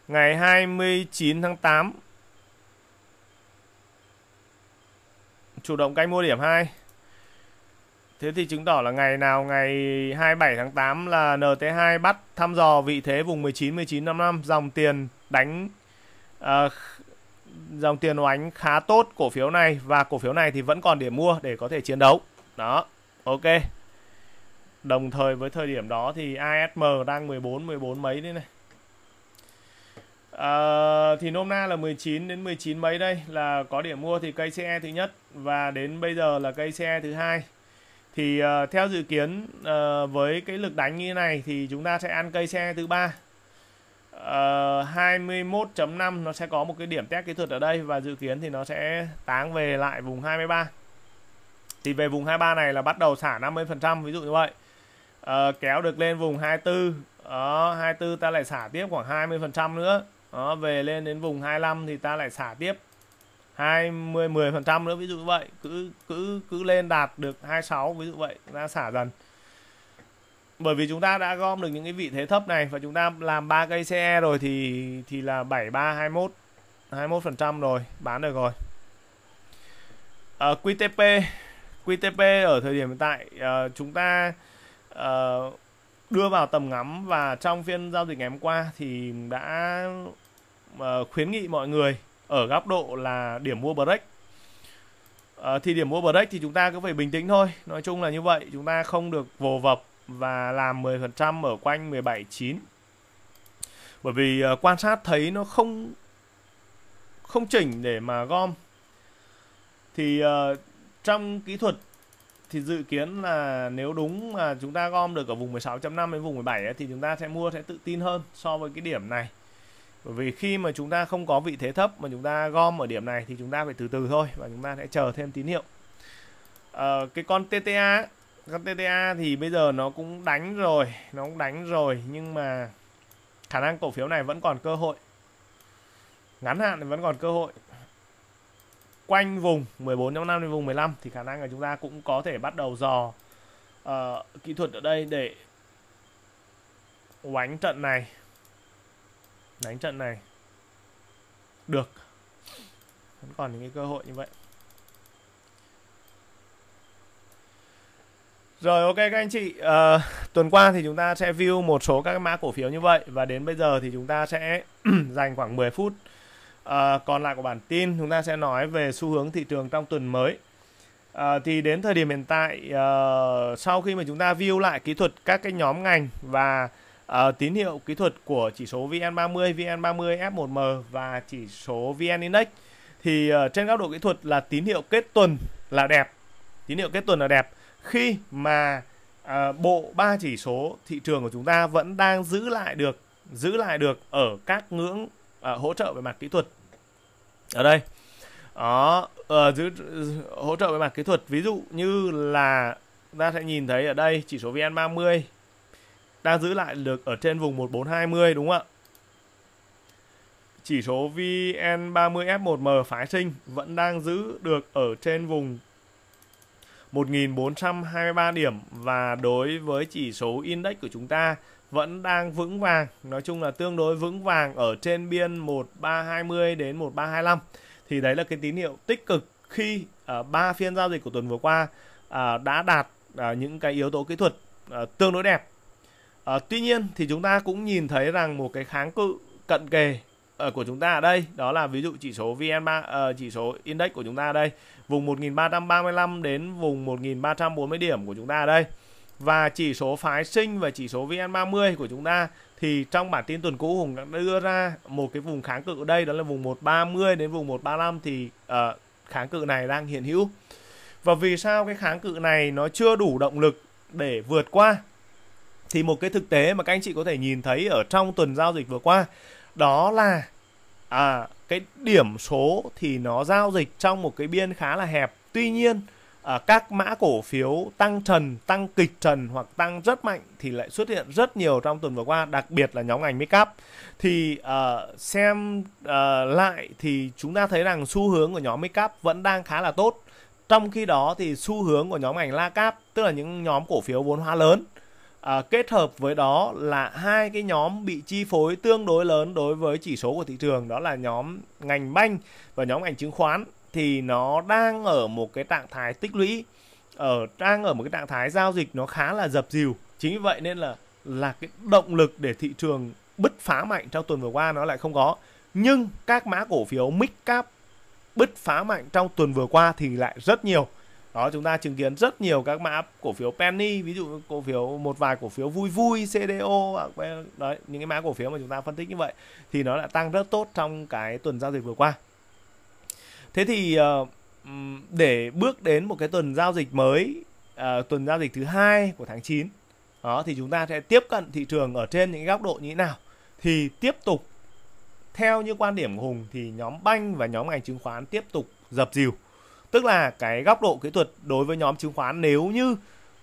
ngày 29 tháng 8 chủ động canh mua điểm 2 Thế thì chứng tỏ là ngày nào ngày 27 tháng 8 là NT2 bắt thăm dò vị thế vùng 19 19 55 dòng tiền đánh uh, dòng tiền oánh khá tốt cổ phiếu này và cổ phiếu này thì vẫn còn điểm mua để có thể chiến đấu đó ok đồng thời với thời điểm đó thì ASM đang 14 14 mấy đấy này à, thì nôm na là 19 đến 19 mấy đây là có điểm mua thì cây xe thứ nhất và đến bây giờ là cây xe thứ hai thì uh, theo dự kiến uh, với cái lực đánh như thế này thì chúng ta sẽ ăn cây xe thứ ba uh, ờ, 21.5 nó sẽ có một cái điểm test kỹ thuật ở đây và dự kiến thì nó sẽ táng về lại vùng 23 thì về vùng 23 này là bắt đầu xả 50% ví dụ như vậy uh, kéo được lên vùng 24 đó, 24 ta lại xả tiếp khoảng 20% nữa đó, về lên đến vùng 25 thì ta lại xả tiếp 20 10% nữa ví dụ như vậy cứ cứ cứ lên đạt được 26 ví dụ vậy ta xả dần bởi vì chúng ta đã gom được những cái vị thế thấp này và chúng ta làm ba cây xe rồi thì thì là 73 21 21% rồi, bán được rồi. À, ờ, QTP QTP ở thời điểm hiện tại à, chúng ta à, đưa vào tầm ngắm và trong phiên giao dịch ngày hôm qua thì đã à, khuyến nghị mọi người ở góc độ là điểm mua break à, thì điểm mua break thì chúng ta cứ phải bình tĩnh thôi nói chung là như vậy chúng ta không được vồ vập và làm 10% ở quanh 179. Bởi vì ờ, quan sát thấy nó không không chỉnh để mà gom. Thì uh, trong kỹ thuật thì dự kiến là nếu đúng mà chúng ta gom được ở vùng 16.5 đến vùng 17 ấy, thì chúng ta sẽ mua sẽ tự tin hơn so với cái điểm này. Bởi vì khi mà chúng ta không có vị thế thấp mà chúng ta gom ở điểm này thì chúng ta phải từ từ thôi và chúng ta sẽ chờ thêm tín hiệu. À, cái con TTA ấy, con TTA thì bây giờ nó cũng đánh rồi nó cũng đánh rồi nhưng mà khả năng cổ phiếu này vẫn còn cơ hội ngắn hạn thì vẫn còn cơ hội quanh vùng 14.5 đến vùng 15 thì khả năng là chúng ta cũng có thể bắt đầu dò uh, kỹ thuật ở đây để đánh trận này đánh trận này được vẫn còn những cái cơ hội như vậy Rồi ok các anh chị, à, tuần qua thì chúng ta sẽ view một số các mã cổ phiếu như vậy và đến bây giờ thì chúng ta sẽ dành khoảng 10 phút à, còn lại của bản tin chúng ta sẽ nói về xu hướng thị trường trong tuần mới. À, thì đến thời điểm hiện tại à, sau khi mà chúng ta view lại kỹ thuật các cái nhóm ngành và à, tín hiệu kỹ thuật của chỉ số VN30, VN30 F1M và chỉ số VN Index thì à, trên góc độ kỹ thuật là tín hiệu kết tuần là đẹp. Tín hiệu kết tuần là đẹp khi mà à, bộ ba chỉ số thị trường của chúng ta vẫn đang giữ lại được giữ lại được ở các ngưỡng à, hỗ trợ về mặt kỹ thuật ở đây đó à, giữ, hỗ trợ về mặt kỹ thuật ví dụ như là ta sẽ nhìn thấy ở đây chỉ số VN30 đang giữ lại được ở trên vùng 1420 đúng không ạ? Chỉ số VN30F1M phái sinh vẫn đang giữ được ở trên vùng 1.423 điểm và đối với chỉ số index của chúng ta vẫn đang vững vàng, nói chung là tương đối vững vàng ở trên biên 1320 đến 1325. Thì đấy là cái tín hiệu tích cực khi à, ba uh, phiên giao dịch của tuần vừa qua uh, đã đạt uh, những cái yếu tố kỹ thuật uh, tương đối đẹp. Uh, tuy nhiên thì chúng ta cũng nhìn thấy rằng một cái kháng cự cận kề uh, của chúng ta ở đây đó là ví dụ chỉ số VN3 uh, ờ, chỉ số index của chúng ta ở đây vùng 1335 đến vùng 1340 điểm của chúng ta ở đây và chỉ số phái sinh và chỉ số VN30 của chúng ta thì trong bản tin tuần cũ Hùng đã đưa ra một cái vùng kháng cự ở đây đó là vùng 130 đến vùng 135 thì uh, kháng cự này đang hiện hữu. Và vì sao cái kháng cự này nó chưa đủ động lực để vượt qua? Thì một cái thực tế mà các anh chị có thể nhìn thấy ở trong tuần giao dịch vừa qua đó là à, cái điểm số thì nó giao dịch trong một cái biên khá là hẹp tuy nhiên à, các mã cổ phiếu tăng trần tăng kịch trần hoặc tăng rất mạnh thì lại xuất hiện rất nhiều trong tuần vừa qua đặc biệt là nhóm ngành make up thì à, xem à, lại thì chúng ta thấy rằng xu hướng của nhóm make up vẫn đang khá là tốt trong khi đó thì xu hướng của nhóm ngành la cáp tức là những nhóm cổ phiếu vốn hóa lớn à, kết hợp với đó là hai cái nhóm bị chi phối tương đối lớn đối với chỉ số của thị trường đó là nhóm ngành banh và nhóm ngành chứng khoán thì nó đang ở một cái trạng thái tích lũy ở ờ, đang ở một cái trạng thái giao dịch nó khá là dập dìu chính vì vậy nên là là cái động lực để thị trường bứt phá mạnh trong tuần vừa qua nó lại không có nhưng các mã cổ phiếu mid cap bứt phá mạnh trong tuần vừa qua thì lại rất nhiều đó chúng ta chứng kiến rất nhiều các mã cổ phiếu penny ví dụ cổ phiếu một vài cổ phiếu vui vui cdo à, đấy những cái mã cổ phiếu mà chúng ta phân tích như vậy thì nó đã tăng rất tốt trong cái tuần giao dịch vừa qua thế thì ờ, để bước đến một cái tuần giao dịch mới ờ, tuần giao dịch thứ hai của tháng 9 đó thì chúng ta sẽ tiếp cận thị trường ở trên những góc độ như thế nào thì tiếp tục theo như quan điểm của Hùng thì nhóm banh và nhóm ngành chứng khoán tiếp tục dập dìu tức là cái góc độ kỹ thuật đối với nhóm chứng khoán nếu như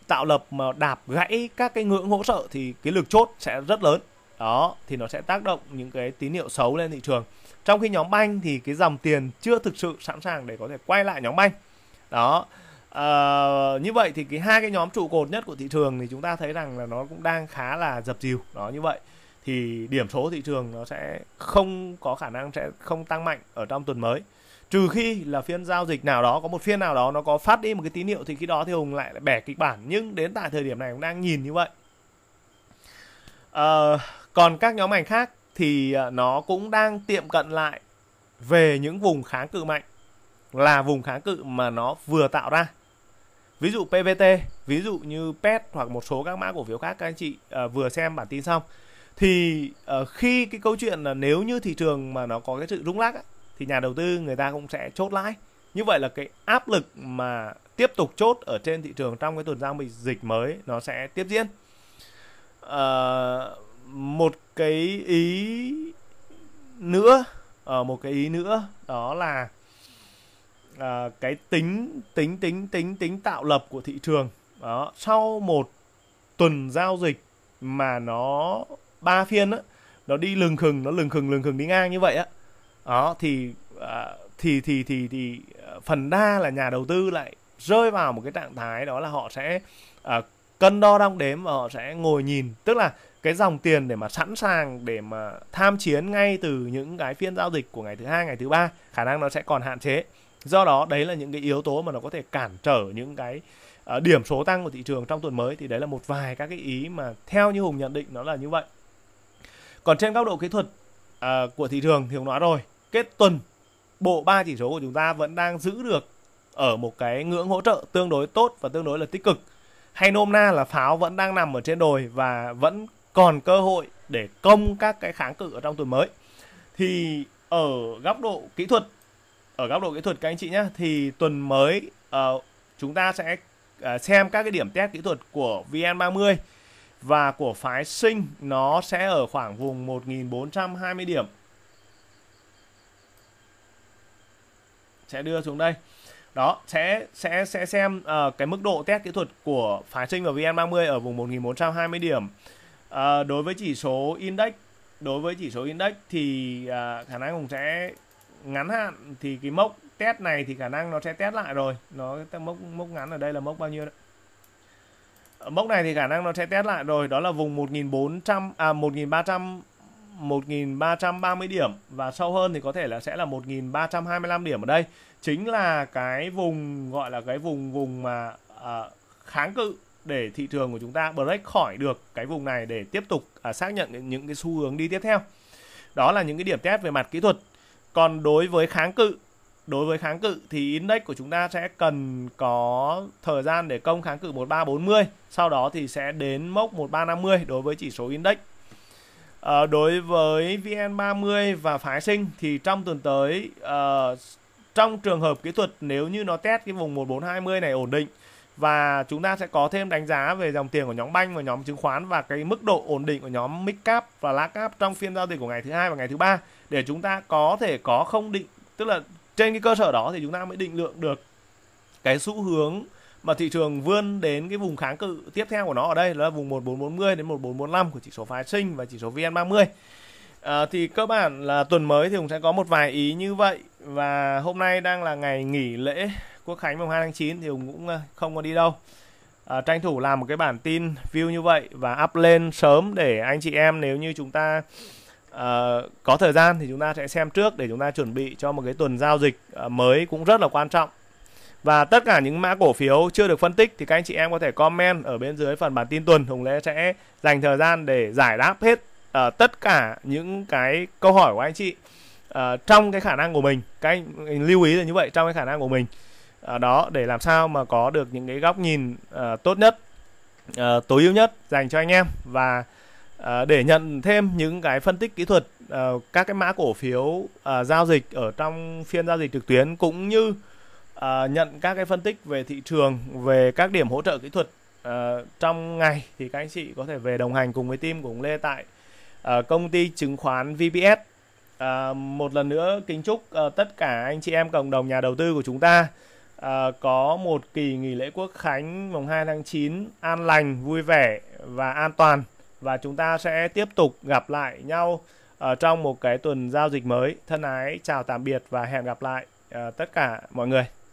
tạo lập mà đạp gãy các cái ngưỡng hỗ trợ thì cái lực chốt sẽ rất lớn đó thì nó sẽ tác động những cái tín hiệu xấu lên thị trường trong khi nhóm banh thì cái dòng tiền chưa thực sự sẵn sàng để có thể quay lại nhóm banh đó à, như vậy thì cái hai cái nhóm trụ cột nhất của thị trường thì chúng ta thấy rằng là nó cũng đang khá là dập dìu đó như vậy thì điểm số thị trường nó sẽ không có khả năng sẽ không tăng mạnh ở trong tuần mới trừ khi là phiên giao dịch nào đó có một phiên nào đó nó có phát đi một cái tín hiệu thì khi đó thì hùng lại, bẻ kịch bản nhưng đến tại thời điểm này cũng đang nhìn như vậy à, còn các nhóm ngành khác thì ờ, nó cũng đang tiệm cận lại về những vùng kháng cự mạnh là vùng kháng cự mà nó vừa tạo ra ví dụ PVT ví dụ như PET hoặc một số các mã cổ phiếu khác các anh chị uh, vừa xem bản tin xong thì uh, khi cái câu chuyện là nếu như thị trường mà nó có cái sự rung lắc ấy, thì nhà đầu tư người ta cũng sẽ chốt lãi như vậy là cái áp lực mà tiếp tục chốt ở trên thị trường trong cái tuần giao dịch mới nó sẽ tiếp diễn à, một cái ý nữa ở ờ, à, một cái ý nữa đó là à, cái tính tính tính tính tính tạo lập của thị trường đó sau một tuần giao dịch mà nó ba phiên á nó đi lừng khừng nó lừng khừng lừng khừng đi ngang như vậy á đó à, thì thì thì thì thì à, phần đa là nhà đầu tư lại rơi vào một cái trạng thái đó là họ sẽ uh, cân đo đong đếm và họ sẽ ngồi nhìn tức là cái dòng tiền để mà sẵn sàng để mà tham chiến ngay từ những cái phiên giao dịch của ngày thứ hai ngày thứ ba khả năng nó sẽ còn hạn chế do đó đấy là những cái yếu tố mà nó có thể cản trở những cái uh, điểm số tăng của thị trường trong tuần mới thì đấy là một vài các cái ý mà theo như hùng nhận định nó là như vậy còn trên góc độ kỹ thuật uh, của thị trường thì hùng nói rồi kết tuần bộ ba chỉ số của chúng ta vẫn đang giữ được ở một cái ngưỡng hỗ trợ tương đối tốt và tương đối là tích cực hay nôm na là pháo vẫn đang nằm ở trên đồi và vẫn còn cơ hội để công các cái kháng cự ở trong tuần mới thì ở góc độ kỹ thuật ở góc độ kỹ thuật các anh chị nhé thì tuần mới uh, chúng ta sẽ uh, xem các cái điểm test kỹ thuật của VN30 và của phái sinh nó sẽ ở khoảng vùng 1420 điểm sẽ đưa xuống đây đó sẽ sẽ sẽ xem uh, cái mức độ test kỹ thuật của phá sinh và VN30 ở vùng 1420 điểm. Uh, đối với chỉ số index đối với chỉ số index thì uh, khả năng cũng sẽ ngắn hạn thì cái mốc test này thì khả năng nó sẽ test lại rồi. Nó cái mốc mốc ngắn ở đây là mốc bao nhiêu đó. mốc này thì khả năng nó sẽ test lại rồi, đó là vùng 1400 à 1300 1.330 điểm và sâu hơn thì có thể là sẽ là 1.325 điểm ở đây chính là cái vùng gọi là cái vùng vùng mà à, kháng cự để thị trường của chúng ta break khỏi được cái vùng này để tiếp tục à, xác nhận những cái xu hướng đi tiếp theo đó là những cái điểm test về mặt kỹ thuật còn đối với kháng cự đối với kháng cự thì index của chúng ta sẽ cần có thời gian để công kháng cự 1340 sau đó thì sẽ đến mốc 1350 đối với chỉ số index Ờ, đối với VN30 và phái sinh thì trong tuần tới à, trong trường hợp kỹ thuật nếu như nó test cái vùng 1420 này ổn định và chúng ta sẽ có thêm đánh giá về dòng tiền của nhóm banh và nhóm chứng khoán và cái mức độ ổn định của nhóm mid cap và large cap trong phiên giao dịch của ngày thứ hai và ngày thứ ba để chúng ta có thể có không định tức là trên cái cơ sở đó thì chúng ta mới định lượng được cái xu hướng mà thị trường vươn đến cái vùng kháng cự tiếp theo của nó ở đây là vùng 1440 đến 1445 của chỉ số phái sinh và chỉ số VN30 à, ờ, thì cơ bản là tuần mới thì cũng sẽ có một vài ý như vậy và hôm nay đang là ngày nghỉ lễ quốc khánh mùng 2 tháng 9 thì Hùng cũng ờ, không có đi đâu à, tranh thủ làm một cái bản tin view như vậy và up lên sớm để anh chị em nếu như chúng ta uh, có thời gian thì chúng ta sẽ xem trước để chúng ta chuẩn bị cho một cái tuần giao dịch uh, mới cũng rất là quan trọng và tất cả những mã cổ phiếu chưa được phân tích thì các anh chị em có thể comment ở bên dưới phần bản tin tuần. Hùng Lễ sẽ dành thời gian để giải đáp hết uh, tất cả những cái câu hỏi của anh chị uh, trong cái khả năng của mình. Các anh lưu ý là như vậy trong cái khả năng của mình. Uh, đó để làm sao mà có được những cái góc nhìn uh, tốt nhất, uh, tối ưu nhất dành cho anh em và uh, để nhận thêm những cái phân tích kỹ thuật uh, các cái mã cổ phiếu uh, giao dịch ở trong phiên giao dịch trực tuyến cũng như à, nhận các cái phân tích về thị trường về các điểm hỗ trợ kỹ thuật à, trong ngày thì các anh chị có thể về đồng hành cùng với team của ông Lê tại à, công ty chứng khoán VPS à, một lần nữa kính chúc à, tất cả anh chị em cộng đồng nhà đầu tư của chúng ta à, có một kỳ nghỉ lễ quốc khánh mùng 2 tháng 9 an lành vui vẻ và an toàn và chúng ta sẽ tiếp tục gặp lại nhau ở à, trong một cái tuần giao dịch mới thân ái chào tạm biệt và hẹn gặp lại à, tất cả mọi người